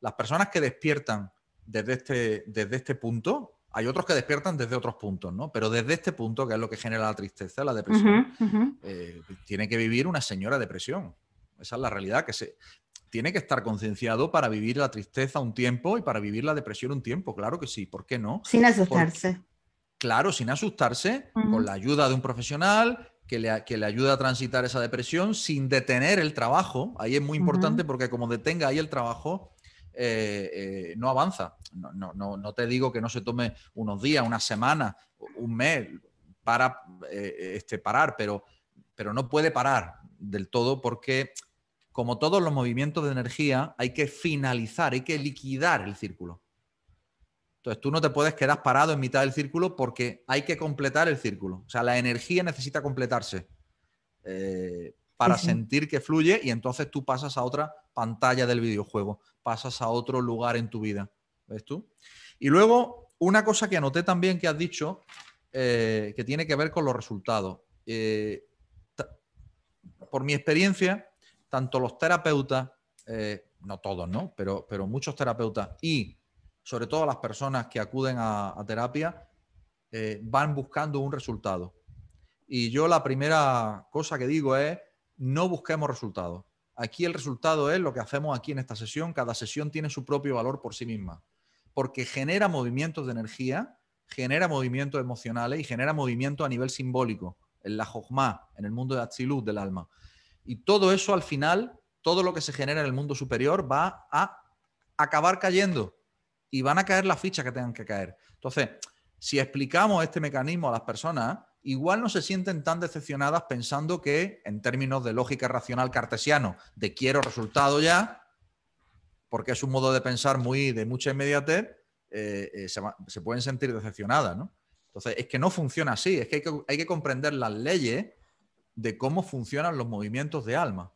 Speaker 2: Las personas que despiertan desde este, desde este punto, hay otros que despiertan desde otros puntos, ¿no? Pero desde este punto, que es lo que genera la tristeza, la depresión, eh, tiene que vivir una señora depresión. Esa es la realidad, que se tiene que estar concienciado para vivir la tristeza un tiempo y para vivir la depresión un tiempo, claro que sí, ¿por qué no? Sin asustarse. claro, sin asustarse, con la ayuda de un profesional, que le, que ayuda a transitar esa depresión sin detener el trabajo. Ahí es muy importante porque como detenga ahí el trabajo, eh, eh, no avanza. No, no, te digo que no se tome unos días, una semana, un mes para eh, este, parar, pero, pero no puede parar del todo porque, como todos los movimientos de energía, hay que finalizar, hay que liquidar el círculo. Entonces tú no te puedes quedar parado en mitad del círculo porque hay que completar el círculo. O sea, la energía necesita completarse para sentir que fluye y entonces tú pasas a otra pantalla del videojuego, pasas a otro lugar en tu vida. ¿Ves tú? Y luego, una cosa que anoté también que has dicho, eh, que tiene que ver con los resultados. Eh, por mi experiencia, tanto los terapeutas, eh, no todos, ¿no? Pero, pero muchos terapeutas y sobre todo las personas que acuden a terapia, van buscando un resultado. Y yo la primera cosa que digo es, no busquemos resultados. Aquí el resultado es lo que hacemos aquí en esta sesión. Cada sesión tiene su propio valor por sí misma, porque genera movimientos de energía, genera movimientos emocionales y genera movimientos a nivel simbólico, en la jojma, en el mundo de Atzilut del alma. Y todo eso al final, todo lo que se genera en el mundo superior va a acabar cayendo y van a caer las fichas que tengan que caer. Entonces, si explicamos este mecanismo a las personas, igual no se sienten tan decepcionadas pensando que, en términos de lógica racional cartesiano, de quiero resultado ya, porque es un modo de pensar muy de mucha inmediatez, eh, eh, se, pueden sentir decepcionadas, ¿no? Entonces, es que no funciona así, es que hay, que hay que comprender las leyes de cómo funcionan los movimientos de alma.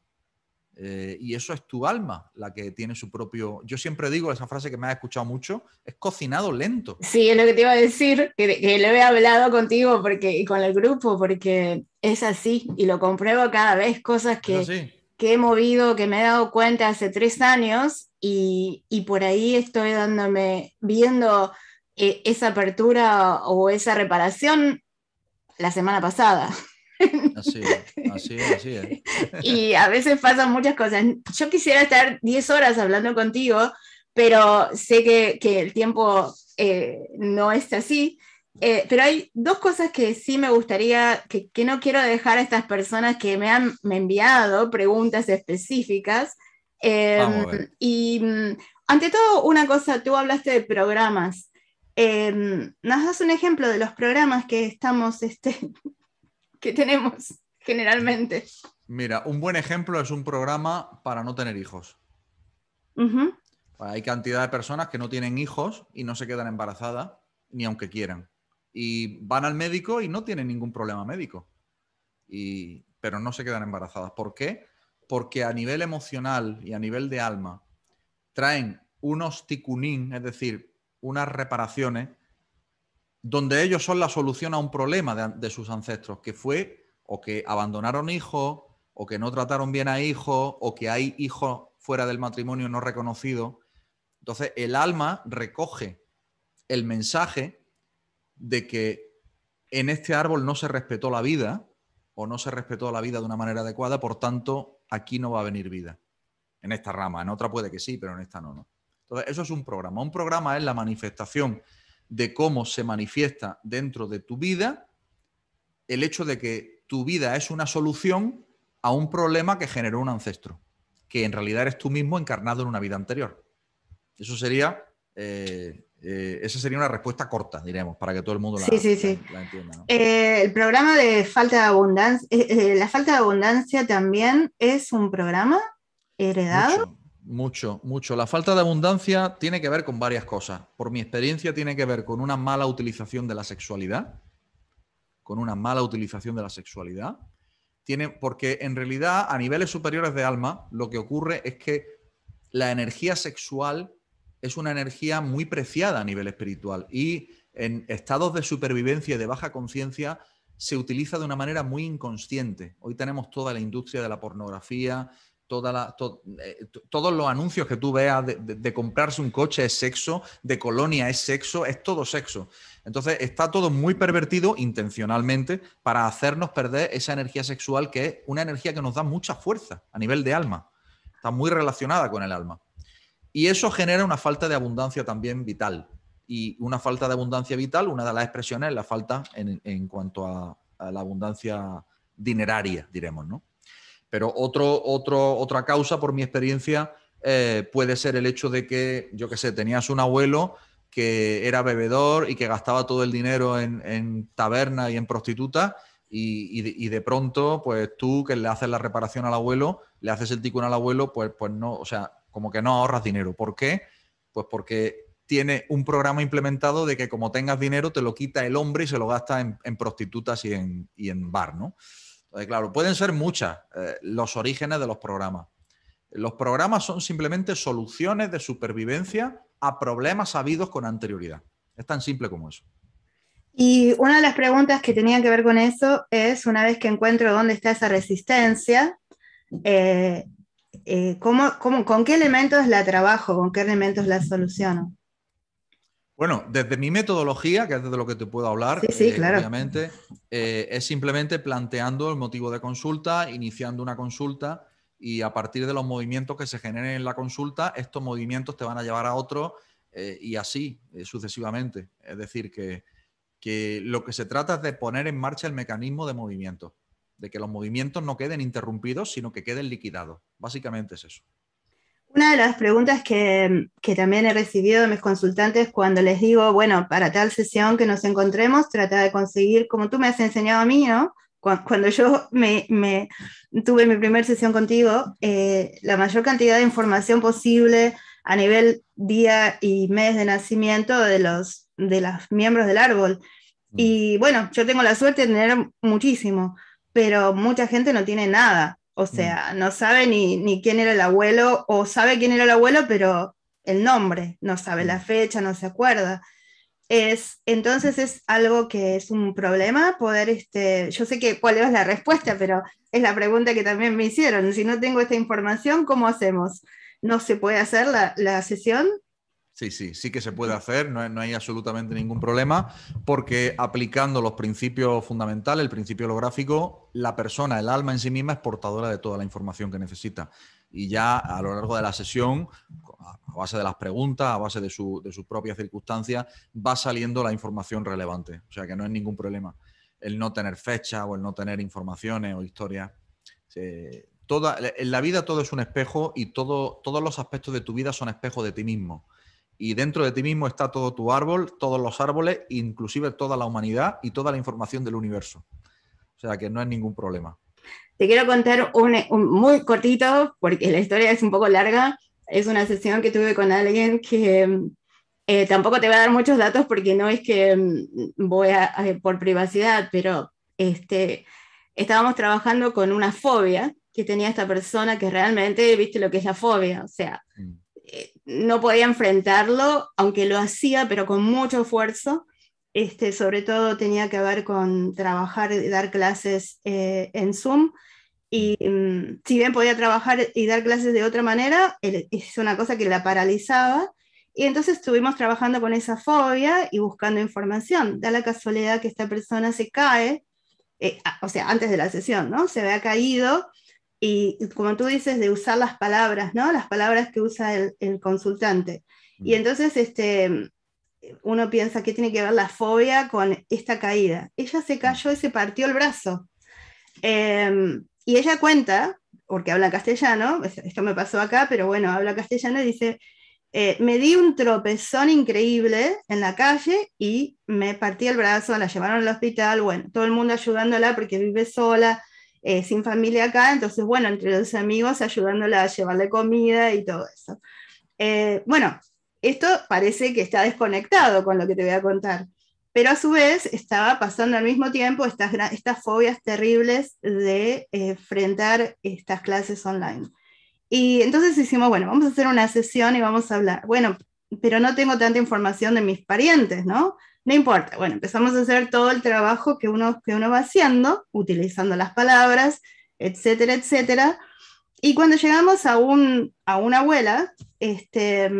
Speaker 2: Eh, y eso es tu alma la que tiene su propio. Yo siempre digo esa frase que me has escuchado mucho: es cocinado lento.
Speaker 1: Sí, es lo que te iba a decir, que, lo he hablado contigo porque, y con el grupo, porque es así y lo compruebo cada vez, cosas que, que he movido, que me he dado cuenta hace tres años y, y por ahí estoy dándome, viendo eh, esa apertura o esa reparación la semana pasada.
Speaker 2: <laughs> Así, así, así es. Y
Speaker 1: a veces pasan muchas cosas. Yo quisiera estar 10 horas hablando contigo, pero sé que, que el tiempo eh, no es así. Eh, pero hay dos cosas que sí me gustaría, que, que, no quiero dejar a estas personas que me han me enviado preguntas específicas. Eh, y mm, ante todo, una cosa, tú hablaste de programas. ¿Nos das un ejemplo de los programas que estamos este, que tenemos <laughs> generalmente.
Speaker 2: Mira, un buen ejemplo es un programa para no tener hijos. Hay cantidad de personas que no tienen hijos y no se quedan embarazadas, ni aunque quieran. Y van al médico y no tienen ningún problema médico. Y, pero no se quedan embarazadas. ¿Por qué? Porque a nivel emocional y a nivel de alma traen unos ticunín, es decir, unas reparaciones donde ellos son la solución a un problema de, sus ancestros, que fue o que abandonaron hijos, o que no trataron bien a hijos, o que hay hijos fuera del matrimonio no reconocidos. Entonces, el alma recoge el mensaje de que en este árbol no se respetó la vida, o no se respetó la vida de una manera adecuada, por tanto, aquí no va a venir vida. En esta rama, en otra puede que sí, pero en esta no, no. Entonces, eso es un programa. Un programa es la manifestación de cómo se manifiesta dentro de tu vida el hecho de que tu vida es una solución a un problema que generó un ancestro, que en realidad eres tú mismo encarnado en una vida anterior. Eso sería, eh, eh, esa sería una respuesta corta, diremos, para que todo el mundo la, entienda.
Speaker 1: Eh, el programa de falta de abundancia, la falta de abundancia también es un programa heredado.
Speaker 2: Mucho, mucho. La falta de abundancia tiene que ver con varias cosas. Por mi experiencia tiene que ver con una mala utilización de la sexualidad, con una mala utilización de la sexualidad. Tiene, porque en realidad a niveles superiores de alma lo que ocurre es que la energía sexual es una energía muy preciada a nivel espiritual y en estados de supervivencia y de baja conciencia se utiliza de una manera muy inconsciente. Hoy tenemos toda la industria de la pornografía, eh, todos los anuncios que tú veas de, comprarse un coche es sexo, de colonia es sexo, es todo sexo. Entonces está todo muy pervertido intencionalmente para hacernos perder esa energía sexual que es una energía que nos da mucha fuerza a nivel de alma. Está muy relacionada con el alma. Y eso genera una falta de abundancia también vital. Y una falta de abundancia vital, una de las expresiones es la falta en, cuanto a, a la abundancia dineraria, diremos, ¿no? Pero otro, otra causa, por mi experiencia, eh, puede ser el hecho de que, yo qué sé, tenías un abuelo que era bebedor y que gastaba todo el dinero en, taberna y en prostitutas y, de, pronto, pues tú que le haces la reparación al abuelo, le haces el ticún al abuelo, pues, pues no, o sea, como que no ahorras dinero. ¿Por qué? Pues porque tiene un programa implementado de que como tengas dinero te lo quita el hombre y se lo gasta en, prostitutas y en, y en bar, ¿no? Eh, claro, pueden ser muchas eh, los orígenes de los programas. Los programas son simplemente soluciones de supervivencia a problemas habidos con anterioridad. Es tan simple como eso.
Speaker 1: Y una de las preguntas que tenía que ver con eso es, una vez que encuentro dónde está esa resistencia, eh, con qué elementos la trabajo? ¿Con qué elementos la soluciono?
Speaker 2: Bueno, desde mi metodología, que es de lo que te puedo hablar, eh, eh, es simplemente planteando el motivo de consulta, iniciando una consulta y a partir de los movimientos que se generen en la consulta, estos movimientos te van a llevar a otro eh, y así sucesivamente. Es decir, que, que lo que se trata es de poner en marcha el mecanismo de movimiento, de que los movimientos no queden interrumpidos, sino que queden liquidados. Básicamente es eso.
Speaker 1: Una de las preguntas que, también he recibido de mis consultantes cuando les digo, bueno, para tal sesión que nos encontremos, trata de conseguir, como tú me has enseñado a mí, ¿no? Cuando yo me, tuve mi primera sesión contigo, eh, la mayor cantidad de información posible a nivel día y mes de nacimiento de los, de los miembros del árbol. Mm. Y bueno, yo tengo la suerte de tener muchísimo, pero mucha gente no tiene nada. O sea, no sabe ni, quién era el abuelo, o sabe quién era el abuelo, pero el nombre, no sabe la fecha, no se acuerda. Es, entonces es algo que es un problema poder, este, yo sé que cuál es la respuesta, pero es la pregunta que también me hicieron. Si no tengo esta información, ¿cómo hacemos? ¿No se puede hacer la, la sesión?
Speaker 2: Sí, sí, sí que se puede hacer, no, hay absolutamente ningún problema, porque aplicando los principios fundamentales, el principio holográfico, la persona, el alma en sí misma es portadora de toda la información que necesita. Y ya a lo largo de la sesión, a base de las preguntas, a base de, su, de sus propias circunstancias, va saliendo la información relevante. O sea que no es ningún problema el no tener fecha o el no tener informaciones o historias. toda, en la vida todo es un espejo y todo, todos los aspectos de tu vida son espejos de ti mismo y dentro de ti mismo está todo tu árbol, todos los árboles, inclusive toda la humanidad y toda la información del universo. O sea que no es ningún problema. Te quiero contar un, muy cortito, porque la historia es un poco larga. Es una sesión que tuve con
Speaker 1: alguien que eh, tampoco te voy a dar muchos datos porque no es que mm, voy a, por privacidad, pero este, estábamos trabajando con una fobia que tenía esta persona que realmente viste lo que es la fobia, o sea, mm. eh, no podía enfrentarlo, aunque lo hacía, pero con mucho esfuerzo. Este, sobre todo tenía que ver con trabajar y dar clases eh, en Zoom. Y mm, si bien podía trabajar y dar clases de otra manera, es una cosa que la paralizaba. Y entonces estuvimos trabajando con esa fobia y buscando información. Da la casualidad que esta persona se cae, eh, o sea, antes de la sesión, ¿no? Se había caído y como tú dices, de usar las palabras, ¿no? Las palabras que usa el, consultante. Y mm. entonces este, uno piensa que tiene que ver la fobia con esta caída. Ella se mm. cayó y se partió el brazo. Em, y ella cuenta, porque habla castellano, esto me pasó acá, pero bueno, habla castellano y dice, eh, me di un tropezón increíble en la calle y me partí el brazo, la llevaron al hospital, bueno, todo el mundo ayudándola porque vive sola, eh, sin familia acá, entonces, bueno, entre los amigos ayudándola a llevarle comida y todo eso. Eh, bueno, esto parece que está desconectado con lo que te voy a contar, pero a su vez estaba pasando al mismo tiempo estas, estas fobias terribles de eh, enfrentar estas clases online. Y entonces hicimos, bueno, vamos a hacer una sesión y vamos a hablar. Bueno, pero no tengo tanta información de mis parientes, ¿no? No importa, bueno, empezamos a hacer todo el trabajo que uno, que uno va haciendo, utilizando las palabras, etcétera, etcétera. Y cuando llegamos a, un, a una abuela, este,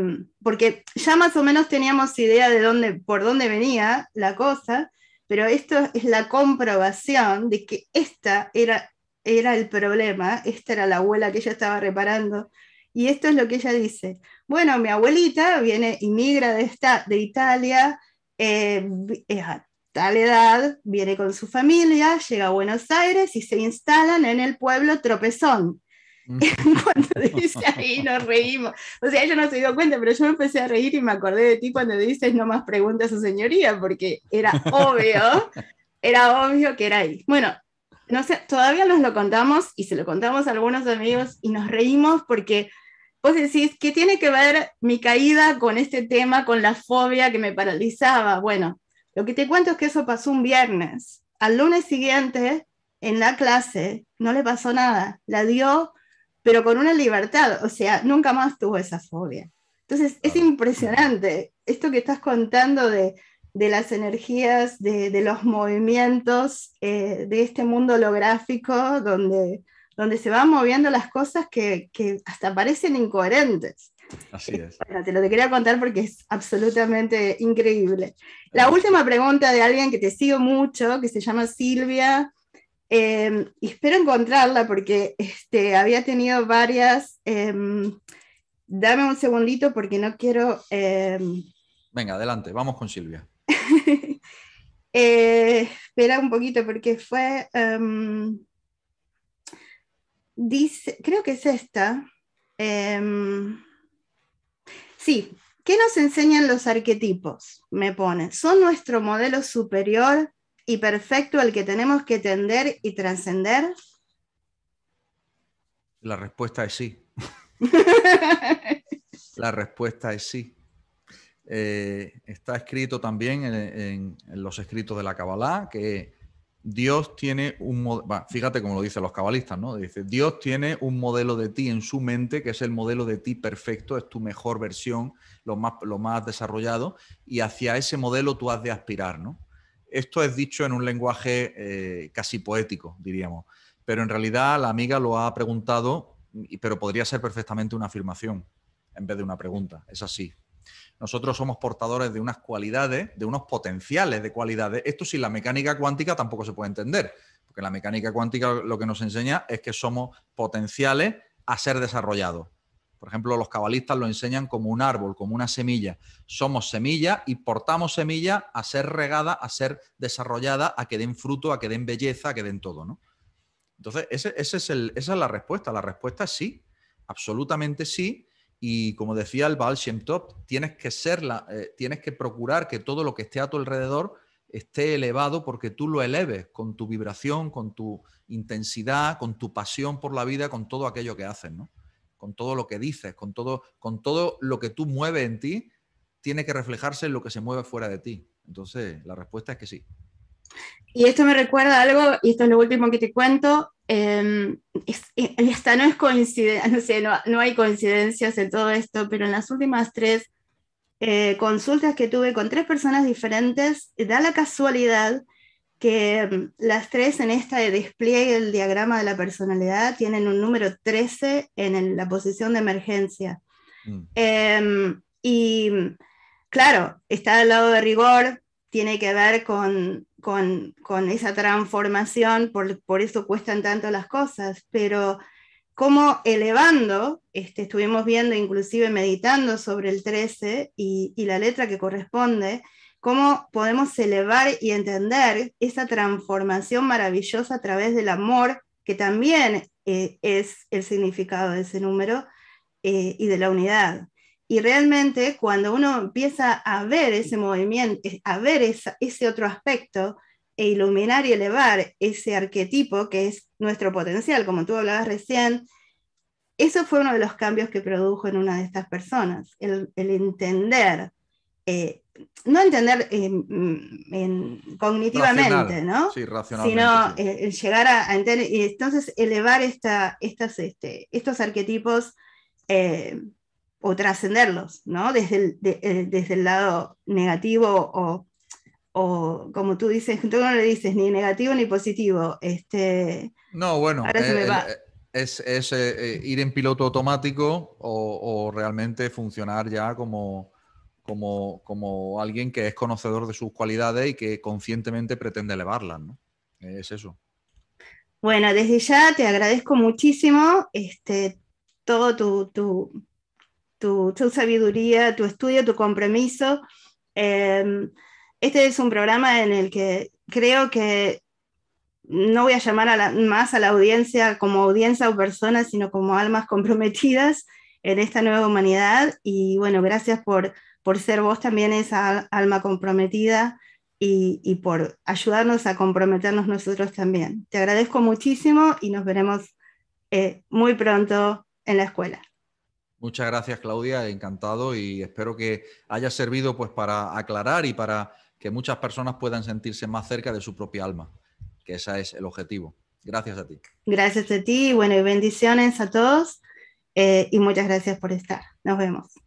Speaker 1: porque ya más o menos teníamos idea de dónde, por dónde venía la cosa, pero esto es la comprobación de que esta era, era el problema, esta era la abuela que ella estaba reparando. Y esto es lo que ella dice. Bueno, mi abuelita viene, inmigra de, de Italia, eh, eh, a tal edad viene con su familia, llega a Buenos Aires y se instalan en el pueblo Tropezón. Mm. <laughs> cuando dice ahí nos reímos. O sea, ella no se dio cuenta, pero yo me empecé a reír y me acordé de ti cuando dices no más preguntas a su señoría, porque era obvio, <laughs> era obvio que era ahí. Bueno, no sé, todavía nos lo contamos y se lo contamos a algunos amigos y nos reímos porque vos decís, ¿qué tiene que ver mi caída con este tema, con la fobia que me paralizaba? Bueno, lo que te cuento es que eso pasó un viernes. Al lunes siguiente, en la clase, no le pasó nada. La dio, pero con una libertad. O sea, nunca más tuvo esa fobia. Entonces, es ah. impresionante esto que estás contando de, de las energías, de, de los movimientos, eh, de este mundo holográfico, donde donde se van moviendo las cosas que, hasta parecen incoherentes. Así eh, es. te lo quería contar porque es absolutamente increíble. La última pregunta de alguien que te sigo mucho, que se llama Silvia, em, espero encontrarla porque este, había tenido varias... Em, dame un segundito porque no quiero... Em,
Speaker 2: Venga, adelante, vamos con Silvia. <laughs>
Speaker 1: Eh, espera un poquito porque fue dice, creo que es esta. Em, sí, ¿qué nos enseñan los arquetipos? Me pone, son nuestro modelo superior y perfecto al que tenemos que tender y trascender.
Speaker 2: La respuesta es sí. <laughs> La respuesta es sí. Eh, está escrito también en, en, los escritos de la Kabbalah que Dios tiene un modelo, fíjate como lo dicen los cabalistas, ¿no? Dice, Dios tiene un modelo de ti en su mente, que es el modelo de ti perfecto, es tu mejor versión, lo más, desarrollado, y hacia ese modelo tú has de aspirar, ¿no? Esto es dicho en un lenguaje eh, casi poético, diríamos, pero en realidad la amiga lo ha preguntado, pero podría ser perfectamente una afirmación en vez de una pregunta, es así, nosotros somos portadores de unas cualidades, de unos potenciales de cualidades. Esto sin la mecánica cuántica tampoco se puede entender, porque la mecánica cuántica lo que nos enseña es que somos potenciales a ser desarrollados. Por ejemplo, los cabalistas lo enseñan como un árbol, como una semilla. Somos semilla y portamos semilla a ser regada, a ser desarrollada, a que den fruto, a que den belleza, a que den todo, Entonces, esa es la respuesta. La respuesta es sí, absolutamente sí. Y como decía el Baal Shem tienes que eh, tienes que procurar que todo lo que esté a tu alrededor esté elevado porque tú lo eleves con tu vibración, con tu intensidad, con tu pasión por la vida, con todo aquello que haces, Con todo lo que dices, con todo, con todo lo que tú mueves en ti, tiene que reflejarse en lo que se mueve fuera de ti. Entonces, la respuesta es que sí.
Speaker 1: Y esto me recuerda algo, y esto es lo último que te cuento. Em, eh, no es coincidencia, <laughs> no, sé, no, hay coincidencias en todo esto, pero en las últimas tres eh, consultas que tuve con tres personas diferentes, da la casualidad que em, las tres en esta de despliegue del diagrama de la personalidad tienen un número 13 en la posición de emergencia. Mm. Em, y claro, está al lado de rigor, tiene que ver con con, esa transformación, por, eso cuestan tanto las cosas, pero cómo elevando, este, estuvimos viendo, inclusive meditando sobre el 13 y, la letra que corresponde, cómo podemos elevar y entender esa transformación maravillosa a través del amor, que también eh, es el significado de ese número, eh, y de la unidad. Y realmente cuando uno empieza a ver ese movimiento, a ver ese otro aspecto e iluminar y elevar ese arquetipo que es nuestro potencial, como tú hablabas recién, eso fue uno de los cambios que produjo en una de estas personas, el, entender, eh, no entender cognitivamente, ¿no? sino llegar a, entender y entonces elevar esta, estas, este, estos arquetipos eh, o trascenderlos, ¿no? Desde el, eh, desde el lado negativo o, como tú dices, tú no le dices ni negativo ni positivo. Este,
Speaker 2: no, bueno, es, ir en piloto automático o, realmente funcionar ya como, como, alguien que es conocedor de sus cualidades y que conscientemente pretende elevarlas, ¿no? Es eso.
Speaker 1: Bueno, desde ya te agradezco muchísimo este, todo tu tu, sabiduría, tu estudio, tu compromiso. Em, este es un programa en el que creo que no voy a llamar a más a la audiencia como audiencia o personas, sino como almas comprometidas en esta nueva humanidad. Y bueno, gracias por, por ser vos también esa alma comprometida y, y por ayudarnos a comprometernos nosotros también. Te agradezco muchísimo y nos veremos eh, muy pronto en la escuela.
Speaker 2: Muchas gracias, Claudia. Encantado y espero que haya servido pues, para aclarar y para que muchas personas puedan sentirse más cerca de su propia alma, que ese es el objetivo. Gracias a ti.
Speaker 1: Gracias a ti. Bueno, y
Speaker 2: bendiciones a todos eh, y muchas gracias por estar. Nos vemos.